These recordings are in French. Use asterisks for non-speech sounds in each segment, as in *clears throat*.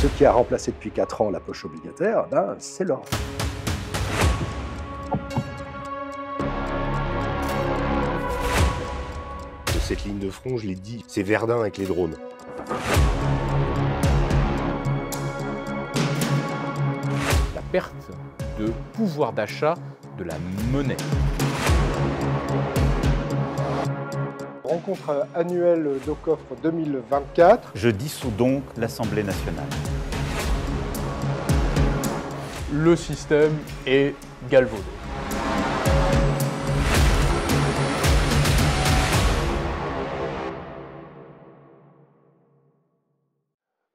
Ce qui a remplacé depuis 4 ans la poche obligataire, ben, c'est l'or. Cette ligne de front, je l'ai dit, c'est Verdun avec les drones. La perte de pouvoir d'achat de la monnaie. Rencontre annuelle coffre 2024. Je dissous donc l'Assemblée nationale le système est galvaudé.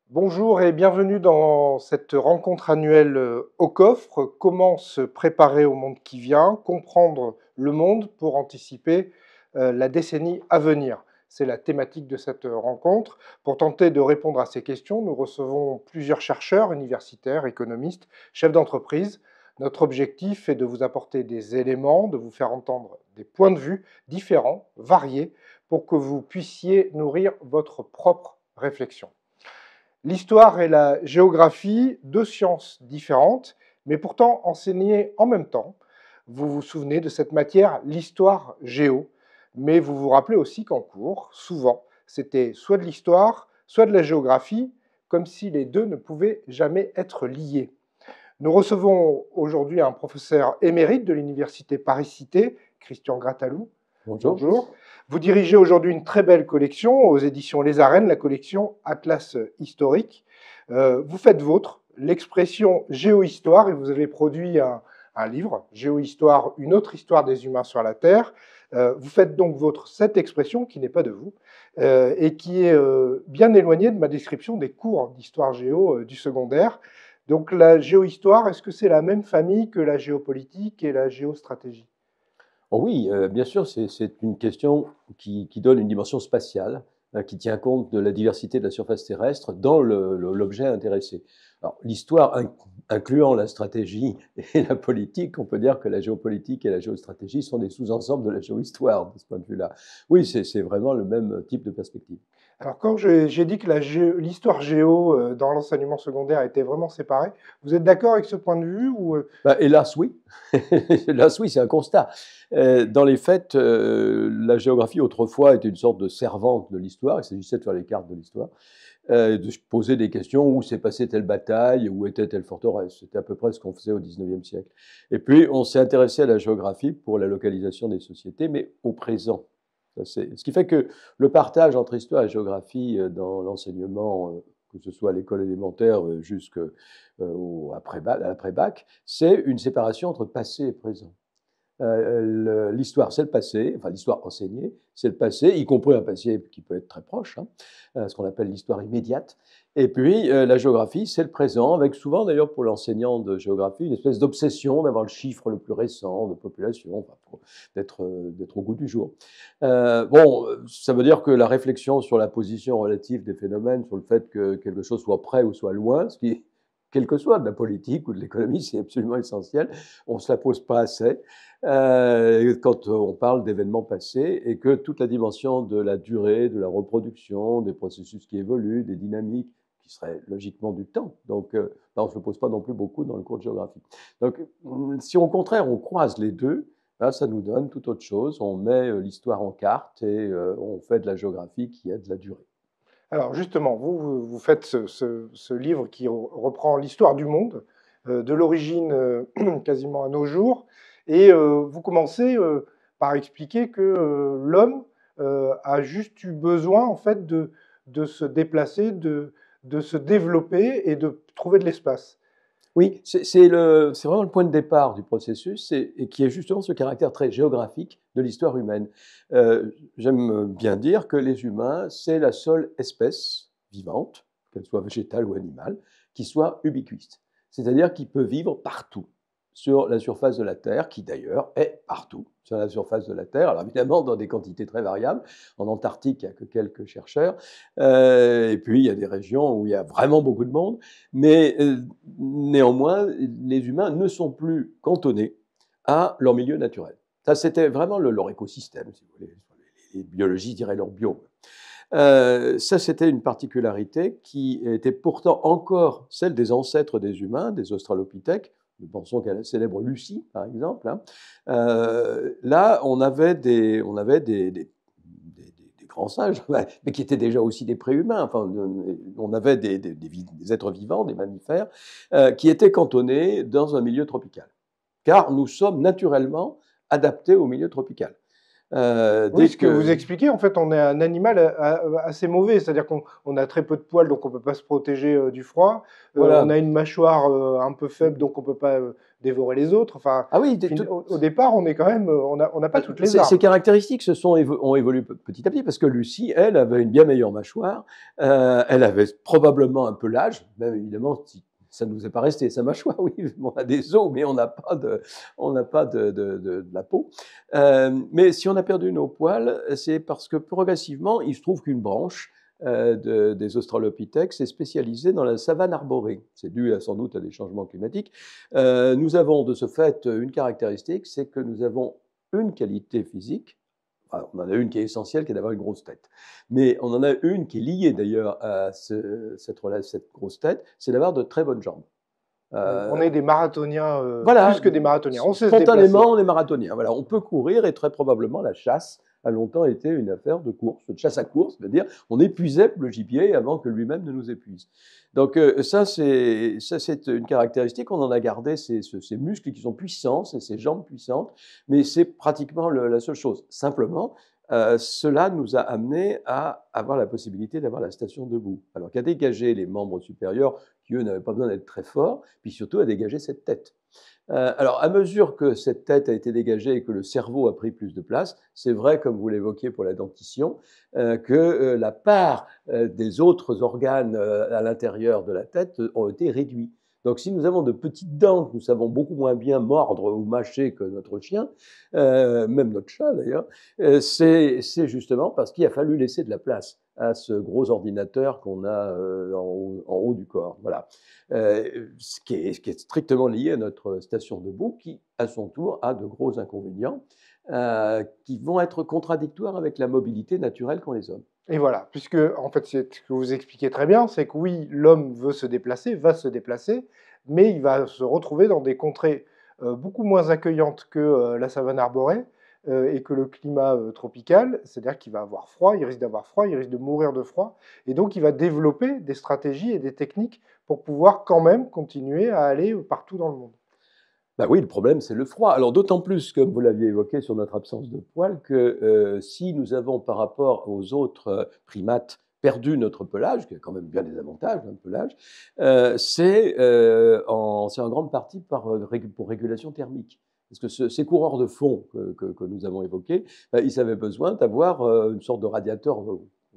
Bonjour et bienvenue dans cette rencontre annuelle euh, au coffre. Comment se préparer au monde qui vient, comprendre le monde pour anticiper euh, la décennie à venir. C'est la thématique de cette euh, rencontre. Pour tenter de répondre à ces questions, nous recevons plusieurs chercheurs, universitaires, économistes, chefs d'entreprise. Notre objectif est de vous apporter des éléments, de vous faire entendre des points de vue différents, variés, pour que vous puissiez nourrir votre propre réflexion. L'histoire et la géographie, deux sciences différentes, mais pourtant enseignées en même temps. Vous vous souvenez de cette matière, l'histoire géo, mais vous vous rappelez aussi qu'en cours, souvent, c'était soit de l'histoire, soit de la géographie, comme si les deux ne pouvaient jamais être liés. Nous recevons aujourd'hui un professeur émérite de l'Université Paris-Cité, Christian Gratalou. Bonjour. Bonjour. Vous dirigez aujourd'hui une très belle collection aux éditions Les Arènes, la collection Atlas historique. Euh, vous faites vôtre l'expression géohistoire et vous avez produit un, un livre, Géohistoire, une autre histoire des humains sur la Terre. Euh, vous faites donc votre cette expression qui n'est pas de vous euh, et qui est euh, bien éloignée de ma description des cours d'histoire géo du secondaire. Donc la géohistoire, est-ce que c'est la même famille que la géopolitique et la géostratégie oh Oui, bien sûr, c'est une question qui, donne une dimension spatiale, hein, qui tient compte de la diversité de la surface terrestre dans l'objet intéressé. L'histoire, incluant la stratégie et la politique, on peut dire que la géopolitique et la géostratégie sont des sous-ensembles de la géohistoire, de ce point de vue-là. Oui, c'est vraiment le même type de perspective. Alors, quand j'ai dit que l'histoire géo, euh, dans l'enseignement secondaire était vraiment séparée, vous êtes d'accord avec ce point de vue ou... Euh? Bah, hélas, oui. *laughs* hélas, oui, c'est un constat. Euh, dans les faits, la géographie autrefois était une sorte de servante de l'histoire. Il s'agissait de faire les cartes de l'histoire. Euh, de poser des questions où s'est passée telle bataille, où était telle forteresse. C'était à peu près ce qu'on faisait au XIXe siècle. Et puis, on s'est intéressé à la géographie pour la localisation des sociétés, mais au présent. ce qui fait que le partage entre histoire et géographie euh, dans l'enseignement, euh, que ce soit à l'école élémentaire jusqu'au après-bac, c'est une séparation entre passé et présent. Euh, euh, l'histoire, c'est le passé, enfin l'histoire enseignée, c'est le passé, y compris un passé qui peut être très proche, hein, euh, ce qu'on appelle l'histoire immédiate. Et puis la géographie, c'est le présent, avec souvent d'ailleurs pour l'enseignant de géographie une espèce d'obsession d'avoir le chiffre le plus récent de population, d'être au goût du jour. bon, ça veut dire que la réflexion sur la position relative des phénomènes, sur le fait que quelque chose soit près ou soit loin, ce qui quelle que soit de la politique ou de l'économie, c'est absolument essentiel. On ne se la pose pas assez euh, quand on parle d'événements passés et que toute la dimension de la durée, de la reproduction, des processus qui évoluent, des dynamiques, qui seraient logiquement du temps. Donc, euh, ben, on ne se le pose pas non plus beaucoup dans le cours de géographie. Donc, euh, si au contraire on croise les deux, ben, ça nous donne tout autre chose. On met l'histoire en carte et on fait de la géographie qui a de la durée. Alors justement, vous, faites ce, livre qui reprend l'histoire du monde, euh, de l'origine euh, *clears throat* quasiment à nos jours, et euh, vous commencez par expliquer que l'homme a juste eu besoin en fait de, se déplacer, de se développer et de trouver de l'espace. Oui, c'est vraiment le point de départ du processus et, qui est justement ce caractère très géographique de l'histoire humaine. Euh, j'aime bien dire que les humains, c'est la seule espèce vivante, qu'elle soit végétale ou animale, qui soit ubiquiste, c'est-à-dire qui peut vivre partout sur la surface de la Terre, qui d'ailleurs est partout sur la surface de la Terre, alors évidemment dans des quantités très variables. En Antarctique, il n'y a que quelques chercheurs, euh, et puis il y a des régions où il y a vraiment beaucoup de monde, mais euh, néanmoins, les humains ne sont plus cantonnés à leur milieu naturel. Ça, c'était vraiment leur écosystème, si vous voulez. Les biologistes diraient leur biome. Euh, ça, c'était une particularité qui était pourtant encore celle des ancêtres des humains, des Australopithèques, nous pensons qu'à la célèbre Lucie, par exemple. Hein. Euh, là, on avait des, on avait des, grands singes, *laughs* mais qui étaient déjà aussi des préhumains. Enfin, on avait des, êtres vivants, des mammifères, euh, qui étaient cantonnés dans un milieu tropical. Car nous sommes naturellement adaptés au milieu tropical. Euh, dès ce que... vous expliquez, en fait, on est un animal euh, euh, assez mauvais, c'est-à-dire qu'on a très peu de poils, donc on ne peut pas se protéger euh, du froid. on a une mâchoire un peu faible, donc on ne peut pas dévorer les autres. Enfin, ah au, départ, on est quand même, on n'a pas toutes les armes. Ces caractéristiques se sont ont évolué petit à petit parce que Lucie, elle, avait une bien meilleure mâchoire. elle avait probablement un peu l'âge, mais évidemment, ça ne nous est pas resté. ça mâchoire, *laughs* oui, on a des os, mais on n'a pas de, on pas de, de, de, la peau. Euh, mais si on a perdu nos poils, c'est parce que progressivement, il se trouve qu'une branche euh, des Australopithèques s'est spécialisée dans la savane arborée. C'est dû euh, sans doute à des changements climatiques. nous avons de ce fait une caractéristique, c'est que nous avons une qualité physique ah, on en a une qui est essentielle, qui est d'avoir une grosse tête. Mais on en a une qui est liée d'ailleurs à cette, grosse tête, c'est d'avoir de très bonnes jambes. on euh, est des marathoniens, euh, plus que des marathoniens. On spontanément, on est marathoniens. Voilà, on peut courir et très probablement la chasse a longtemps été une affaire de course, de chasse à course, c'est-à-dire on épuisait le gibier avant que lui-même ne nous épuise. Donc euh, ça, c'est une caractéristique. On en a gardé ces, muscles qui sont puissants, et ces jambes puissantes, mais c'est pratiquement la seule chose. Simplement, euh, cela nous a amené à avoir la possibilité d'avoir la station debout. Alors qu'à dégager les membres supérieurs qui, eux, n'avaient pas besoin d'être très forts, puis surtout à dégager cette tête. Euh, alors, à mesure que cette tête a été dégagée et que le cerveau a pris plus de place, c'est vrai, comme vous l'évoquiez pour la dentition, euh, que euh, la part des autres organes à l'intérieur de la tête ont été réduits. Donc si nous avons de petites dents nous savons beaucoup moins bien mordre ou mâcher que notre chien, euh, même notre chat d'ailleurs, euh, c'est justement parce qu'il a fallu laisser de la place à ce gros ordinateur qu'on a euh, en, haut, du corps. Voilà. ce, qui est, ce qui est strictement lié à notre station debout qui, à son tour, a de gros inconvénients qui vont être contradictoires avec la mobilité naturelle qu'ont les hommes. Et voilà, puisque en fait, ce que vous expliquez très bien, c'est que oui, l'homme veut se déplacer, va se déplacer, mais il va se retrouver dans des contrées euh, beaucoup moins accueillantes que euh, la savane arborée euh, et que le climat tropical, c'est-à-dire qu'il va avoir froid, il risque d'avoir froid, il risque de mourir de froid, et donc il va développer des stratégies et des techniques pour pouvoir quand même continuer à aller partout dans le monde. Ben oui, le problème, c'est le froid. Alors d'autant plus, comme vous l'aviez évoqué sur notre absence de poils, que euh, si nous avons par rapport aux autres euh, primates perdu notre pelage, qui a quand même bien des avantages, un hein, pelage, euh, c'est en, grande partie pour régulation thermique. Parce que ces coureurs de fond que, nous avons évoqués, bah, ils avaient besoin d'avoir une sorte de radiateur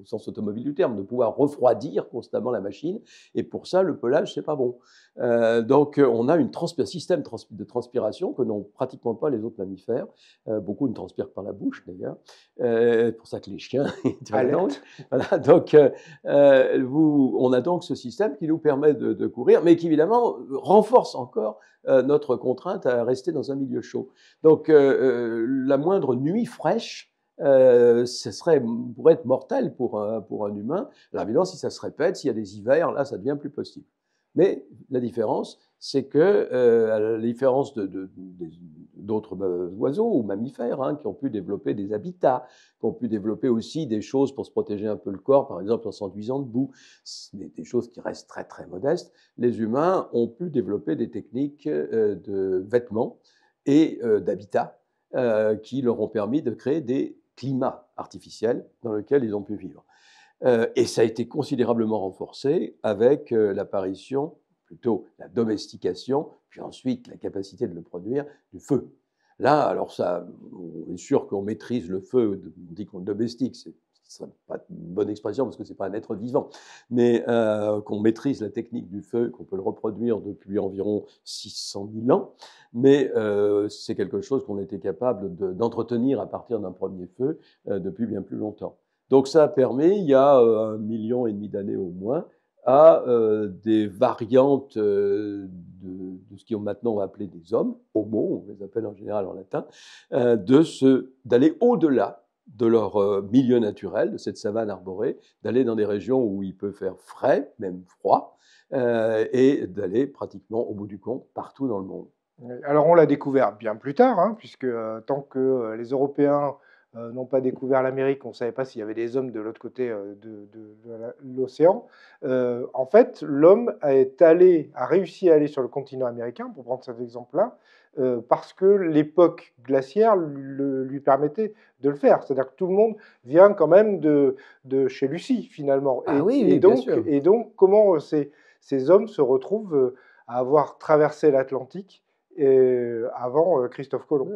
au sens automobile du terme, de pouvoir refroidir constamment la machine. Et pour ça, le pelage, c'est pas bon. Euh, donc, on a une un système de transpiration que n'ont pratiquement pas les autres mammifères. Euh, beaucoup ne transpirent par la bouche, d'ailleurs. Euh, c'est pour ça que les chiens, *laughs* donc, on a donc ce système qui nous permet de, de courir, mais qui, évidemment, renforce encore notre contrainte à rester dans un milieu chaud. Donc, la moindre nuit fraîche, euh, ce serait, pourrait être mortel pour un, pour un humain. Alors évidemment, si ça se répète, s'il y a des hivers, là, ça devient plus possible. Mais la différence, c'est que, euh, à la différence d'autres de, bah, d'autres oiseaux ou mammifères hein, qui ont pu développer des habitats, qui ont pu développer aussi des choses pour se protéger un peu le corps, par exemple en s'enduisant de boue, des, choses qui restent très très modestes, les humains ont pu développer des techniques euh, de vêtements et d'habitats qui leur ont permis de créer des climat artificiel dans lequel ils ont pu vivre. Euh, et ça a été considérablement renforcé avec euh, l'apparition, plutôt la domestication, puis ensuite la capacité de le produire, du feu. Là, alors ça, on est sûr qu'on maîtrise le feu, on dit qu'on domestique, c'est ce serait pas une bonne expression parce que ce c'est pas un être vivant, mais euh, qu'on maîtrise la technique du feu, qu'on peut le reproduire depuis environ 600 000 ans, mais euh, c'est quelque chose qu'on était capable d'entretenir à partir d'un premier feu euh, depuis bien plus longtemps. Donc ça permet, il y a un million et demi d'années au moins, à des variantes de, de, ce qu'on maintenant appeler des hommes, homo, on les appelle en général en latin, d'aller au-delà de leur euh, milieu naturel, de cette savane arborée, d'aller dans des régions où il peut faire frais, même froid, euh, et d'aller pratiquement au bout du compte partout dans le monde. Alors on l'a découvert bien plus tard, hein, puisque euh, tant que les Européens n'ont pas découvert l'Amérique, on ne savait pas s'il y avait des hommes de l'autre côté de, l'océan. en fait, l'homme a réussi à aller sur le continent américain, pour prendre cet exemple-là, euh, parce que l'époque glaciaire le, lui permettait de le faire. C'est-à-dire que tout le monde vient quand même de, chez Lucie, finalement. Ah, et, oui, et, donc, bien sûr. et donc, comment euh, ces, hommes se retrouvent euh, à avoir traversé l'Atlantique avant Christophe Colomb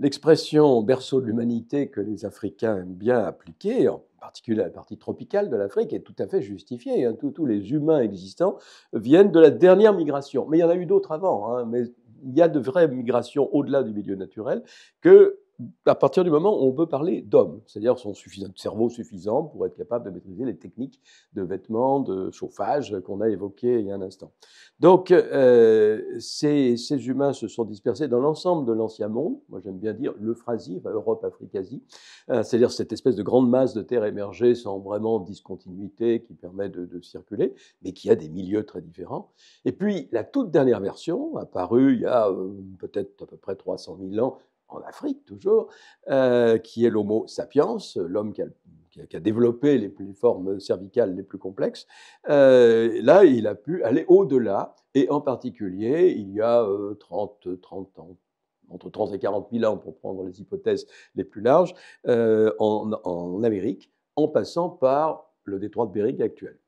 L'expression berceau de l'humanité que les Africains aiment bien appliquer, en particulier la partie tropicale de l'Afrique, est tout à fait justifiée. Hein. Tous, les humains existants viennent de la dernière migration. Mais il y en a eu d'autres avant. Hein. Mais il y a de vraies migrations au-delà du milieu naturel que à partir du moment où on peut parler d'hommes, c'est-à-dire son cerveau suffisant pour être capable de maîtriser les techniques de vêtements, de chauffage qu'on a évoquées il y a un instant. Donc, euh, ces, humains se sont dispersés dans l'ensemble de l'Ancien Monde, moi j'aime bien dire l'Euphrasie, Europe, Afrique, Asie, euh, c'est-à-dire cette espèce de grande masse de terre émergée sans vraiment discontinuité qui permet de, circuler, mais qui a des milieux très différents. Et puis, la toute dernière version, apparue il y a euh, peut-être à peu près 300 000 ans, en Afrique toujours, euh, qui est l'Homo sapiens, l'homme qui a, développé les, formes cervicales les plus complexes. Euh, là, il a pu aller au-delà, et en particulier, il y a 30, euh, 30 ans, entre 30 et 40 000 ans, pour prendre les hypothèses les plus larges, en, Amérique, en passant par le détroit de Bering actuel.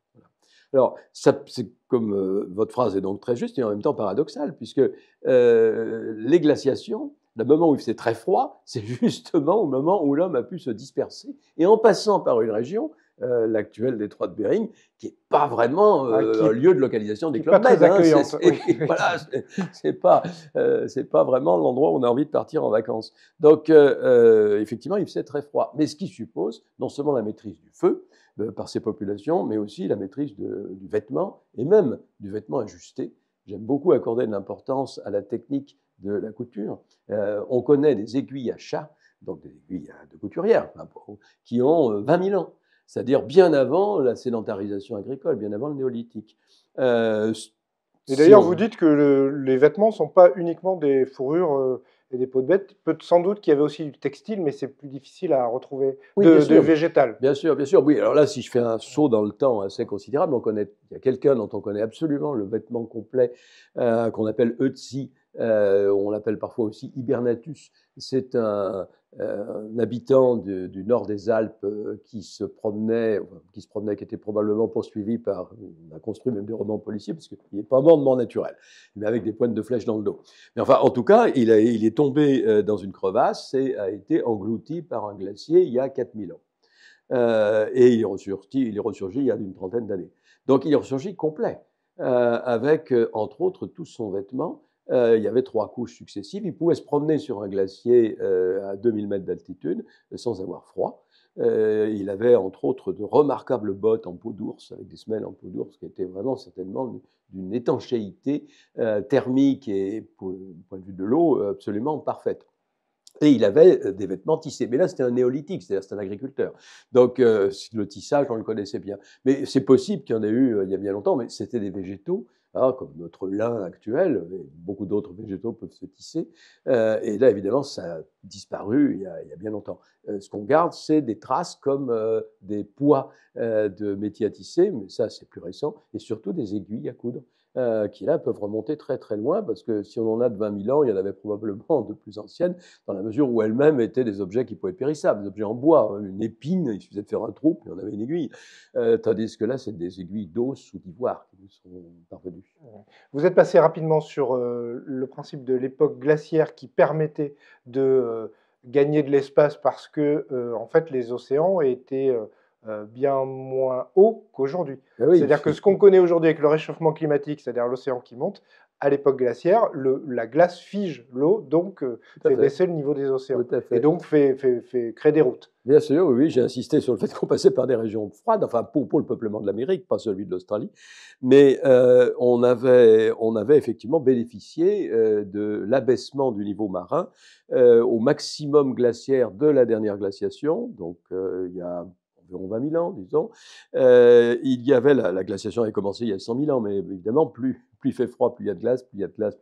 Alors, ça, comme votre phrase est donc très juste et en même temps paradoxale, puisque les glaciations le moment où il faisait très froid, *laughs* c'est justement au moment où l'homme a pu se disperser. Et en passant par une région, euh, l'actuelle détroit de Bering, qui n'est pas vraiment euh, ah, un lieu de localisation des clubs c'est pas, euh, pas, vraiment l'endroit où on a envie de partir en vacances. Donc, euh, euh, effectivement, il faisait très froid. Mais ce qui suppose non seulement la maîtrise du feu par ces populations, mais aussi la maîtrise du vêtement et même du vêtement ajusté. J'aime beaucoup accorder de l'importance à la technique de la couture. Euh, on connaît des aiguilles à chat, donc des aiguilles hein, de couturière, hein, qui ont 20 euh, 000 ans, c'est-à-dire bien avant la sédentarisation agricole, bien avant le néolithique. Euh, et d'ailleurs, vous dites que les vêtements ne sont pas uniquement des fourrures et des peaux de bêtes. Peut sans doute qu'il y avait aussi du textile, mais c'est plus difficile à retrouver de, végétal. Bien sûr, bien sûr. Oui, alors là, si je fais un saut dans le temps assez considérable, on connaît, il y a quelqu'un dont on connaît absolument le vêtement complet qu'on appelle Eutsi. Euh, on l'appelle parfois aussi Hibernatus. C'est un, euh, habitant du, nord des Alpes euh, qui se promenait, qui se promenait, qui était probablement poursuivi par, on a construit même des romans policiers parce qu'il n'est pas mort de mort naturelle, mais avec des pointes de flèche dans le dos. Mais enfin, en tout cas, il, est tombé dans une crevasse et a été englouti par un glacier il y a 4000 ans. et il est, ressurgi, il il y a une trentaine d'années. Donc il est ressurgi complet, avec entre autres tout son vêtement euh, il y avait trois couches successives. Il pouvait se promener sur un glacier euh, à 2000 mètres d'altitude euh, sans avoir froid. il avait entre autres de remarquables bottes en peau d'ours, avec des semelles en peau d'ours, qui étaient vraiment certainement d'une étanchéité thermique et, du point de vue de l'eau, absolument parfaite. Et il avait des vêtements tissés. Mais là, c'était un néolithique, c'est-à-dire c'est un agriculteur. Donc le tissage, on le connaissait bien. Mais c'est possible qu'il y en ait eu il y a bien longtemps, mais c'était des végétaux Hein, comme notre lin actuel, et beaucoup d'autres végétaux peuvent se tisser. Euh, et là, évidemment, ça a disparu il y a, bien longtemps. Euh, ce qu'on garde, c'est des traces comme euh, des poids de métier à tisser, mais ça, c'est plus récent, et surtout des aiguilles à coudre. Euh, qui là peuvent remonter très très loin, parce que si on en a de 20 000 ans, il y en avait probablement de plus anciennes, dans la mesure où elles-mêmes étaient des objets qui pouvaient périssables, des objets en bois, une épine, il suffisait de faire un trou, puis on avait une aiguille. Euh, tandis que là, c'est des aiguilles d'os ou d'ivoire qui nous sont parvenues. Vous êtes passé rapidement sur euh, le principe de l'époque glaciaire qui permettait de gagner de l'espace parce que, en fait, les océans étaient euh, bien moins haut qu'aujourd'hui. Eh c'est-à-dire que ce qu'on connaît aujourd'hui avec le réchauffement climatique, c'est-à-dire l'océan qui monte, à l'époque glaciaire, le, la glace fige l'eau, donc euh, fait baisser le niveau des océans. Et donc fait, créer des routes. Bien sûr, oui, j'ai insisté sur le fait *laughs* qu'on passait par des régions froides, enfin pour, pour le peuplement de l'Amérique, pas celui de l'Australie. Mais euh, on, avait, on avait effectivement bénéficié de l'abaissement du niveau marin au maximum glaciaire de la dernière glaciation, donc il y a environ 20 000 ans, disons. Euh, il y avait la, glaciation avait commencé il y a 100 000 ans, mais évidemment, plus, plus il fait froid, plus il y a de glace, plus il y a de glace,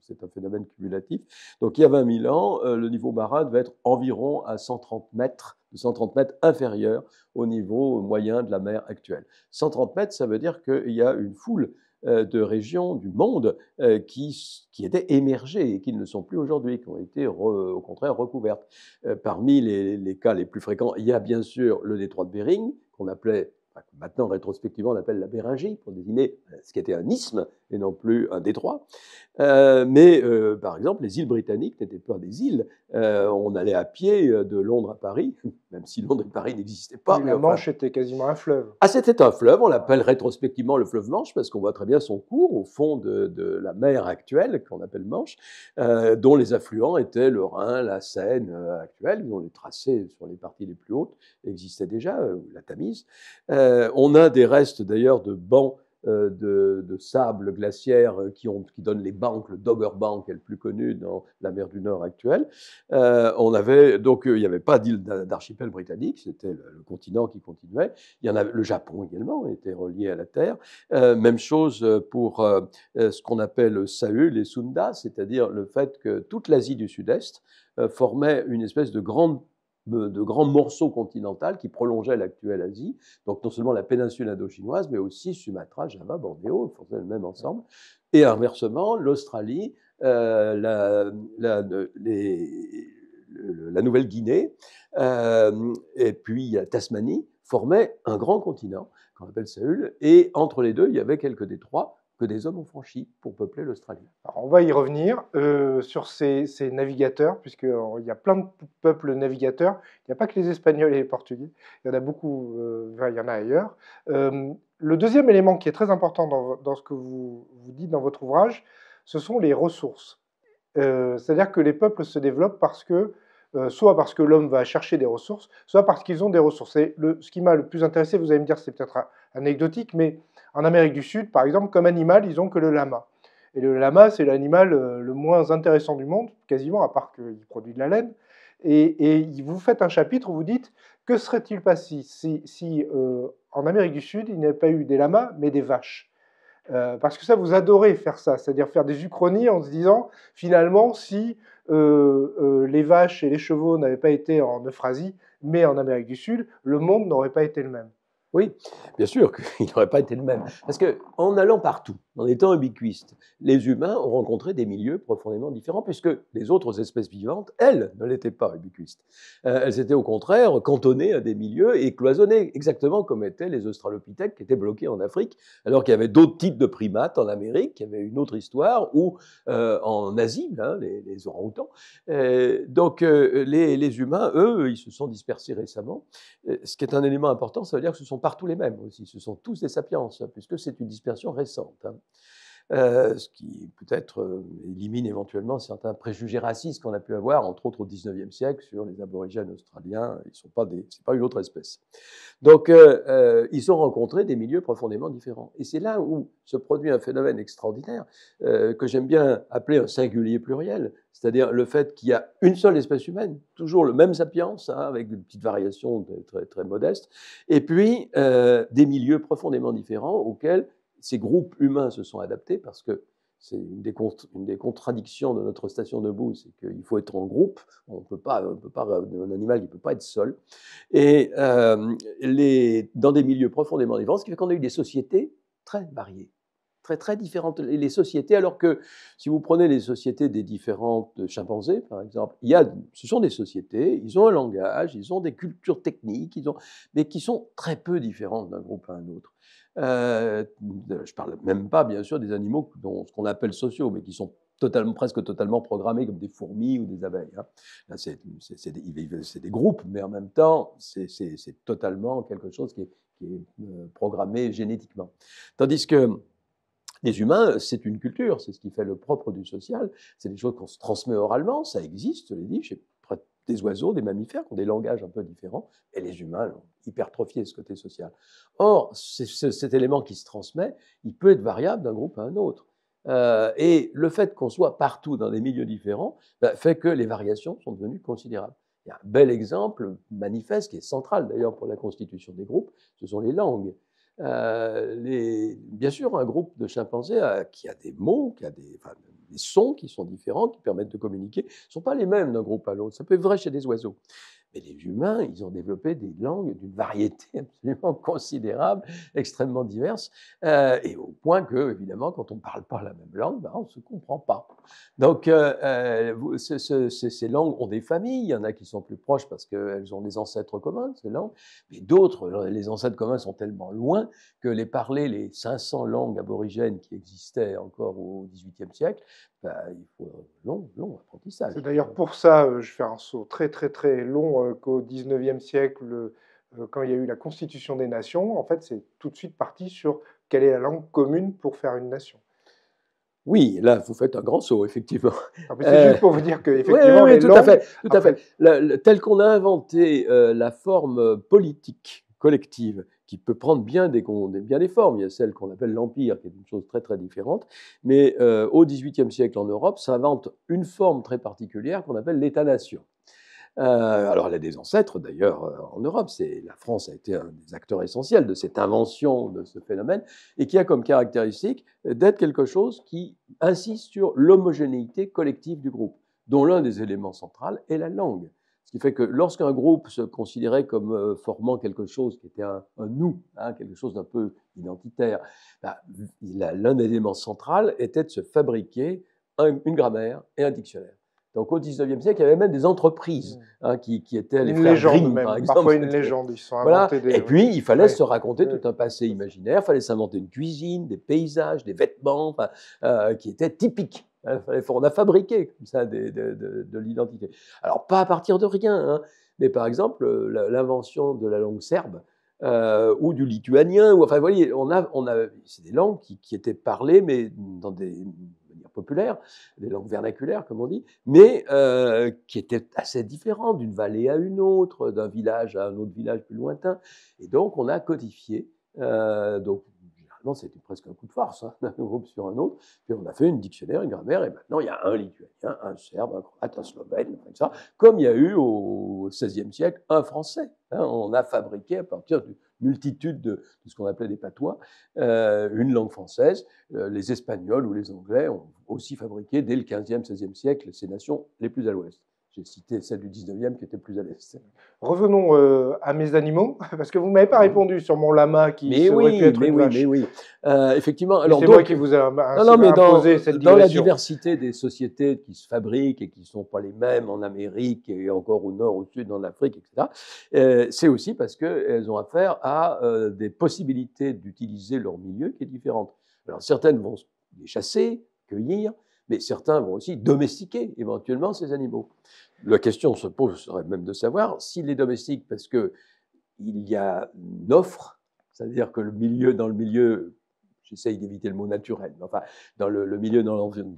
c'est un phénomène cumulatif. Donc il y a 20 000 ans, euh, le niveau marin devait être environ à 130 mètres, 130 mètres inférieur au niveau moyen de la mer actuelle. 130 mètres, ça veut dire qu'il y a une foule euh, de régions du monde euh, qui, étaient émergées et qui ne sont plus aujourd'hui, qui ont été au contraire recouvertes. Euh, parmi les, les cas les plus fréquents, il y a bien sûr le détroit de Bering, qu'on appelait maintenant rétrospectivement on appelle la Béringie pour désigner euh, ce qui était un isthme et non plus un détroit. Euh, mais euh, par exemple, les îles britanniques n'étaient plus des îles. on allait à pied de Londres à Paris, *laughs* même si Londres et Paris n'existaient pas. Mais la Manche était quasiment un fleuve. Ah, c'était un fleuve. On l'appelle rétrospectivement le fleuve Manche parce qu'on voit très bien son cours au fond de, la mer actuelle qu'on appelle Manche, dont les affluents étaient le Rhin, la Seine actuelle, dont les tracés sur les parties les plus hautes existait déjà, la Tamise. Euh, on a des restes d'ailleurs de bancs euh, de, sable glaciaire euh, qui, donnent les banques, le Dogger Bank est le plus connu dans la mer du Nord actuelle. on avait, donc il n'y avait pas d'île d'archipel britannique, c'était le, continent qui continuait. Il y en avait, le Japon également était relié à la Terre. même chose pour ce qu'on appelle le Sahul et Sunda, c'est-à-dire le fait que toute l'Asie du Sud-Est formait une espèce de grande de grands morceaux continentaux qui prolongeaient l'actuelle Asie, donc non seulement la péninsule indochinoise, mais aussi Sumatra, Java, Bornéo, faisaient le même ensemble. Et inversement, l'Australie, euh, euh, la, Nouvelle-Guinée, euh, et puis Tasmanie formaient un grand continent qu'on appelle Sahul. et entre les deux, il y avait quelques détroits, que des hommes ont franchi pour peupler l'Australie. on va y revenir euh, sur ces, navigateurs, puisqu'il euh, y a plein de peuples navigateurs. Il n'y a pas que les Espagnols et les Portugais, il y en a beaucoup, euh, il y en a ailleurs. le deuxième élément qui est très important dans, ce que vous, vous, dites dans votre ouvrage, ce sont les ressources. C'est-à-dire que les peuples se développent parce que soit parce que l'homme va chercher des ressources, soit parce qu'ils ont des ressources. Et ce qui m'a le plus intéressé, vous allez me dire, c'est peut-être anecdotique, mais en Amérique du Sud, par exemple, comme animal, ils n'ont que le lama. Et le lama, c'est l'animal euh, le moins intéressant du monde, quasiment, à part qu'il produit de la laine. Et, vous faites un chapitre où vous dites que serait-il passé si, si euh, en Amérique du Sud, il n'y avait pas eu des lamas, mais des vaches euh, Parce que ça, vous adorez faire ça, c'est-à-dire faire des uchronies en se disant, finalement, si les vaches et les chevaux n'avaient pas été en Euphrasie, mais en Amérique du Sud, le monde n'aurait pas été le même. Oui, bien sûr *laughs* qu'il n'aurait pas été le même. Parce qu'en allant partout, en étant ubiquistes, Les humains ont rencontré des milieux profondément différents, puisque les autres espèces vivantes, elles, ne l'étaient pas ubiquistes. Euh, elles étaient au contraire cantonnées à des milieux et cloisonnées, exactement comme étaient les Australopithèques qui étaient bloqués en Afrique, alors qu'il y avait d'autres types de primates en Amérique, qui y avait une autre histoire, ou euh, en Asie, hein, les, les orang-outans. Euh, donc les, humains, eux, ils se sont dispersés récemment. ce qui est un élément important, ça veut dire que ce sont partout les mêmes aussi. Ce sont tous des sapiens, puisque c'est une dispersion récente. Hein. Euh, ce qui peut-être euh, élimine éventuellement certains préjugés racistes qu'on a pu avoir, entre autres au XIXe siècle, sur les aborigènes australiens. ce n'est pas une autre espèce. Donc, euh, ils ont rencontré des milieux profondément différents. Et c'est là où se produit un phénomène extraordinaire que j'aime bien appeler un singulier pluriel, c'est-à-dire le fait qu'il y a une seule espèce humaine, toujours le même sapiens, hein, avec une petite variation très, très, très modeste, et puis des milieux profondément différents auxquels ces groupes humains se sont adaptés parce que c'est une, des, contradictions de notre station debout, c'est qu'il faut être en groupe, on peut peut pas, un animal ne peut pas être seul. Et euh, dans des milieux profondément différents, ce qui fait qu'on a eu des sociétés très variées, très très différentes. Les sociétés, alors que si vous prenez les sociétés des différentes chimpanzés, par exemple, il y a, ce sont des sociétés, ils ont un langage, ils ont des cultures techniques, ils ont, mais qui sont très peu différentes d'un groupe à un autre. Euh, je ne parle même pas, bien sûr, des animaux dont ce qu'on appelle sociaux, mais qui sont presque totalement programmés comme des fourmis ou des abeilles. Hein. c'est, des, groupes, mais en même temps, c'est totalement quelque chose qui est, euh, programmé génétiquement. Tandis que les humains, c'est une culture, c'est ce qui fait le propre du social, c'est des choses qu'on se transmet oralement, ça existe, je l'ai dit, des oiseaux, des mammifères qui ont des langages un peu différents, et les humains ont hypertrophié ce côté social. Or, cet élément qui se transmet, il peut être variable d'un groupe à un autre. Euh, et le fait qu'on soit partout dans des milieux différents bah, fait que les variations sont devenues considérables. Il y a un bel exemple manifeste qui est central d'ailleurs pour la constitution des groupes, ce sont les langues. Euh, bien sûr, un groupe de chimpanzés qui a des mots, qui a des, sons qui sont différents, qui permettent de communiquer, ne sont pas les mêmes d'un groupe à l'autre. Ça peut être vrai chez des oiseaux. Mais les humains, ils ont développé des langues d'une variété *laughs* absolument considérable, extrêmement diverse, euh, et au point que, évidemment, quand on ne parle pas la même langue, ben, on ne se comprend pas. Donc, euh, euh, ces langues ont des familles, il y en a qui sont plus proches parce qu'elles ont des ancêtres communs, ces langues, mais d'autres, les ancêtres communs sont tellement loin que les parler les 500 langues aborigènes qui existaient encore au XVIIIe siècle, bah, il faut un long, long apprentissage. C'est d'ailleurs pour ça, euh, je fais un saut très très très long, euh, qu'au 19e siècle, euh, quand il y a eu la constitution des nations, en fait, c'est tout de suite parti sur quelle est la langue commune pour faire une nation. Oui, là, vous faites un grand saut, effectivement. Ah, c'est juste pour vous dire que, effectivement, tout à fait. tel qu'on a inventé la forme politique collective qui peut prendre bien des, bien des formes. Il y a celle qu'on appelle l'Empire, qui est une chose très très différente. Mais euh, au XVIIIe siècle en Europe, s'invente une forme très particulière qu'on appelle l'État-nation. Euh, alors, elle a des ancêtres d'ailleurs euh, en Europe. C'est la France a été un des acteurs essentiels de cette invention de ce phénomène et qui a comme caractéristique d'être quelque chose qui insiste sur l'homogénéité collective du groupe, dont l'un des éléments centraux est la langue. Ce qui fait que lorsqu'un groupe se considérait comme euh, formant quelque chose qui était un, nous, hein, quelque chose d'un peu identitaire, bah, l'un des éléments central était de se fabriquer une grammaire et un dictionnaire. Donc au 19e siècle, il y avait même des entreprises mmh. hein, qui, étaient les une frères légende Grimm, même. Parfois une légende, ils sont inventés Et puis, il fallait se raconter tout un passé imaginaire, il fallait s'inventer une cuisine, des paysages, des vêtements, euh, qui étaient typiques on a fabriqué comme ça de, l'identité. Alors pas à partir de rien, hein, mais par exemple euh, l'invention de la langue serbe euh, ou du lituanien, ou enfin vous voyez, on a, c'est des langues qui, étaient parlées, mais dans des manières populaires, des langues vernaculaires comme on dit, mais euh, qui étaient assez différentes d'une vallée à une autre, d'un village à un autre village plus lointain, et donc on a codifié. donc c'était presque un coup de farce, hein, *laughs* d'un groupe sur un autre. Puis on a fait une dictionnaire, une grammaire, et maintenant il y a un lituanien, un serbe, un croate, un slovène, comme ça, comme il y a eu au XVIe siècle un français. Hein. on a fabriqué à partir d'une multitude de, ce qu'on appelait des patois euh, une langue française. Euh, les Espagnols ou les Anglais ont aussi fabriqué dès le XVe, XVIe siècle ces nations les plus à l'ouest. J'ai cité celle du 19e qui était plus à l'est. Revenons euh, à mes animaux, *laughs* parce que vous ne m'avez pas répondu sur mon lama qui mais pu être mais oui, Mais oui, euh, effectivement. Alors, c'est moi qui vous ai non, cette mais dans, la diversité des sociétés qui se fabriquent et qui ne sont pas les mêmes en Amérique et encore au nord, au sud, en Afrique, etc., euh, c'est aussi parce qu'elles ont affaire à des possibilités d'utiliser leur milieu qui est différente. Alors certaines vont les chasser, cueillir, mais certains vont aussi domestiquer éventuellement ces animaux. La question se pose serait même de savoir s'ils les domestiquent parce que il y a une offre, c'est-à-dire que le milieu, dans le milieu j'essaye d'éviter le mot naturel, mais enfin, dans le, milieu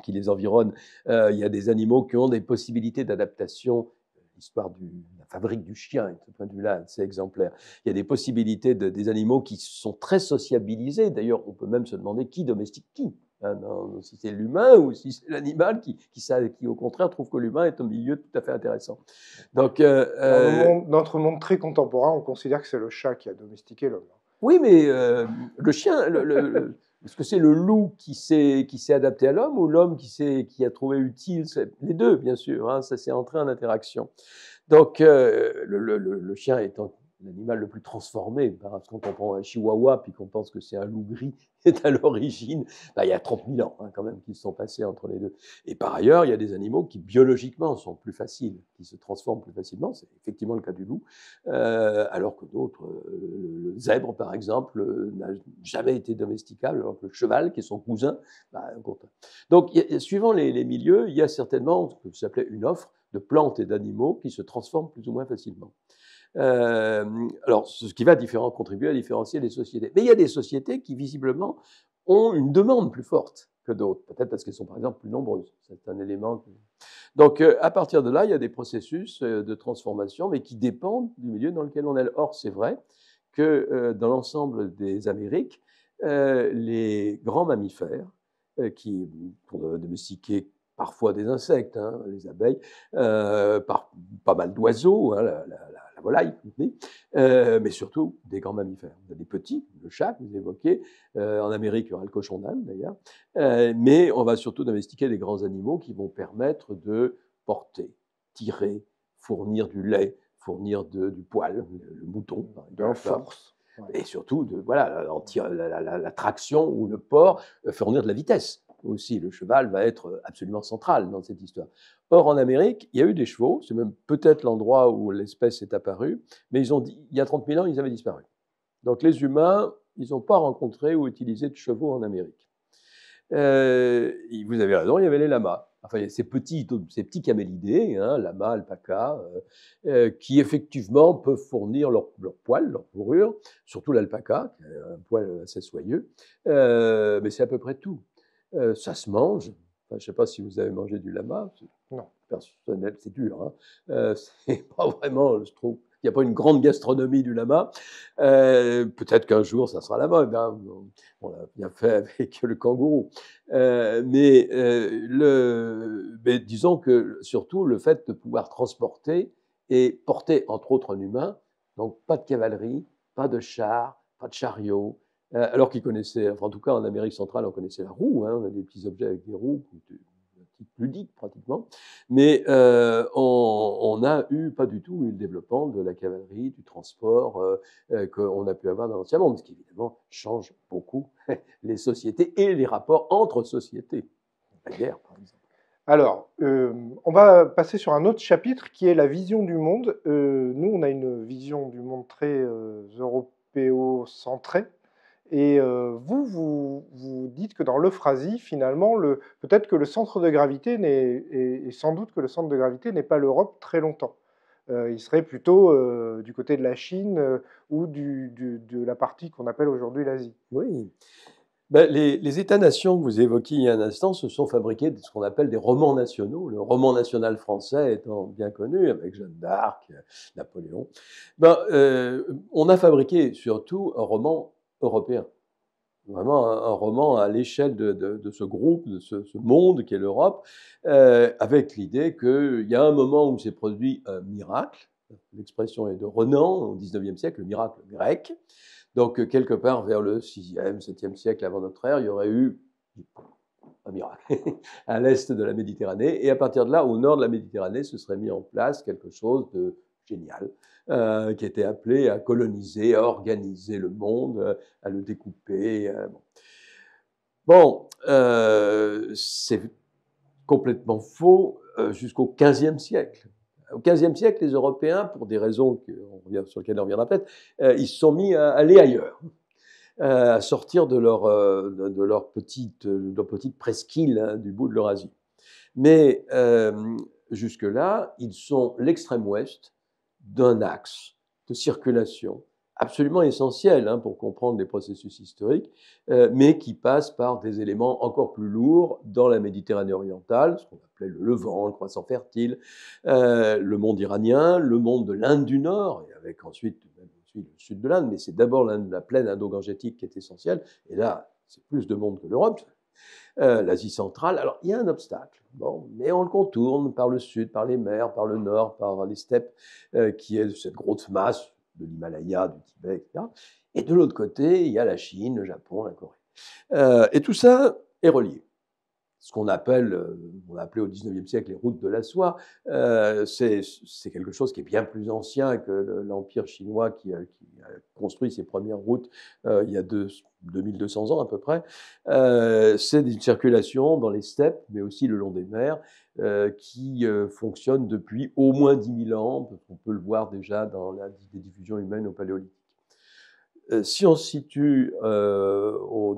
qui les environne, euh, il y a des animaux qui ont des possibilités d'adaptation. L'histoire de la fabrique du chien, de ce point de vue-là, c'est exemplaire. Il y a des possibilités des animaux qui sont très sociabilisés. D'ailleurs, on peut même se demander qui domestique qui. Hein, si c'est l'humain ou si c'est l'animal qui, qui, qui, au contraire, trouve que l'humain est un milieu tout à fait intéressant. Donc, euh, Dans euh, notre monde très contemporain, on considère que c'est le chat qui a domestiqué l'homme. Oui, mais euh, le chien, est-ce que c'est le loup qui s'est, qui s'est adapté à l'homme ou l'homme qui, qui a trouvé utile Les deux, bien sûr, hein, ça s'est entré en interaction. Donc, le, chien est l'animal le plus transformé. Parce qu'on prend un chihuahua puis qu'on pense que c'est un loup gris *laughs* est à l'origine, bah, il y a 30 000 ans hein, quand même qui se sont passés entre les deux. Et par ailleurs, il y a des animaux qui biologiquement sont plus faciles, qui se transforment plus facilement. C'est effectivement le cas du loup, euh, alors que d'autres, euh, le zèbre par exemple, euh, n'a jamais été domesticable, alors que le cheval, qui est son cousin, bah, Donc, suivant les, les milieux, il y a certainement ce que s'appelait une offre de plantes et d'animaux qui se transforment plus ou moins facilement. Euh, alors, ce qui va contribuer à différencier les sociétés. Mais il y a des sociétés qui, visiblement, ont une demande plus forte que d'autres. Peut-être parce qu'elles sont, par exemple, plus nombreuses. C'est un élément. Donc, euh, à partir de là, il y a des processus euh, de transformation, mais qui dépendent du milieu dans lequel on est. Or, c'est vrai que dans l'ensemble des Amériques, les grands mammifères, qui, pour domestiquer parfois des insectes, hein, les abeilles, pas mal d'oiseaux, hein, la volaille, euh, mais surtout des grands mammifères. des petits, le chat vous évoquez, euh, en Amérique il y aura le cochon d'âne d'ailleurs, euh, mais on va surtout investiguer des grands animaux qui vont permettre de porter, tirer, fournir du lait, fournir du poil, le, mouton, par exemple, de la force. Et surtout de voilà la traction ou le port, fournir de la vitesse aussi. Le cheval va être absolument central dans cette histoire. Or, en Amérique, il y a eu des chevaux, c'est même peut-être l'endroit où l'espèce est apparue, mais ont il y a 30 000 ans, ils avaient disparu. Donc les humains, ils n'ont pas rencontré ou utilisé de chevaux en Amérique. Euh, vous avez raison, il y avait les lamas. Enfin, ces petits, ces petits camélidés, hein, lamas, alpaca, euh, euh, qui effectivement peuvent fournir leur, poils, poil, leur fourrure, surtout l'alpaca, qui un poil assez soyeux, mais c'est à peu près tout. Euh, ça se mange. je ne sais pas si vous avez mangé du lama. Non. Personnel, c'est dur. Hein. Euh, *laughs* pas vraiment, je trouve. Il n'y a pas une grande gastronomie du lama. Euh, peut-être qu'un jour, ça sera la mode. Hein. On l'a bien fait *laughs* avec le kangourou. mais, mais disons que surtout le fait de pouvoir transporter et porter, entre autres, un humain, donc pas de cavalerie, pas de char, pas de chariot, euh, alors qu'ils connaissaient, en tout cas en Amérique centrale, on connaissait la roue, hein, on a des petits objets avec des roues, ludiques pratiquement, mais euh, on n'a eu pas du tout eu le développement de la cavalerie, du transport euh, qu'on a pu avoir dans l'ancien monde, ce qui évidemment change beaucoup *laughs* les sociétés et les rapports entre sociétés. La guerre, par exemple. Alors, on va passer sur un autre chapitre qui est la vision du monde. nous, on a une vision du monde très centrée. Et euh, vous, vous, dites que dans l'euphrasie, finalement, le, peut-être que le centre de gravité n'est, et, sans doute que le centre de gravité n'est pas l'Europe très longtemps. Euh, il serait plutôt euh, du côté de la Chine ou de la partie qu'on appelle aujourd'hui l'Asie. Oui. Ben, les, États-nations que vous évoquiez il y a un instant se sont fabriqués de ce qu'on appelle des romans nationaux, le roman national français étant bien connu, avec Jeanne d'Arc, Napoléon. Ben, on a fabriqué surtout un roman européen. Vraiment un, roman à l'échelle de, ce groupe, de ce, monde monde est l'Europe, euh, avec l'idée qu'il y a un moment où s'est produit un miracle, l'expression est de Renan au XIXe siècle, le miracle grec. Donc euh, quelque part vers le VIe, VIIe siècle avant notre ère, il y aurait eu un miracle *laughs* à l'est de la Méditerranée. Et à partir de là, au nord de la Méditerranée, se serait mis en place quelque chose de génial, euh, qui était appelé à coloniser, à organiser le monde, euh, à le découper. Euh, bon, c'est complètement faux jusqu'au XVe siècle. Au XVe siècle, les Européens, pour des raisons sur lesquelles on reviendra peut-être, ils se sont mis à aller ailleurs à sortir de leur, de leur, petite, de petite presqu'île hein, du bout de l'Eurasie. Mais jusque-là, ils sont l'extrême ouest d'un axe de circulation absolument essentiel hein, pour comprendre les processus historiques, euh, mais qui passe par des éléments encore plus lourds dans la Méditerranée orientale, ce qu'on appelait le Levant, le croissant fertile, euh, le monde iranien, le monde de l'Inde du Nord, et avec ensuite le sud de l'Inde, mais c'est d'abord la plaine indo gangétique qui est essentielle, et là, c'est plus de monde que l'Europe, euh, l'Asie centrale. Alors, il y a un obstacle, mais on le contourne par le sud, par les mers, par le nord, par les steppes, euh, qui est cette grosse masse de l'Himalaya, du Tibet, etc. Et de l'autre côté, il y a la Chine, le Japon, la Corée. Euh, et tout ça est relié ce qu'on appelle, euh, on appelait au 19e siècle les routes de la soie, euh, c'est quelque chose qui est bien plus ancien que l'Empire chinois euh, qui, a construit ses premières routes il y a deux, 2200 ans à peu près. c'est une circulation dans les steppes, mais aussi le long des mers, qui fonctionne depuis au moins 10 000 ans. On peut le voir déjà dans la des diffusions humaines au Paléolithique. Si on se situe, dans,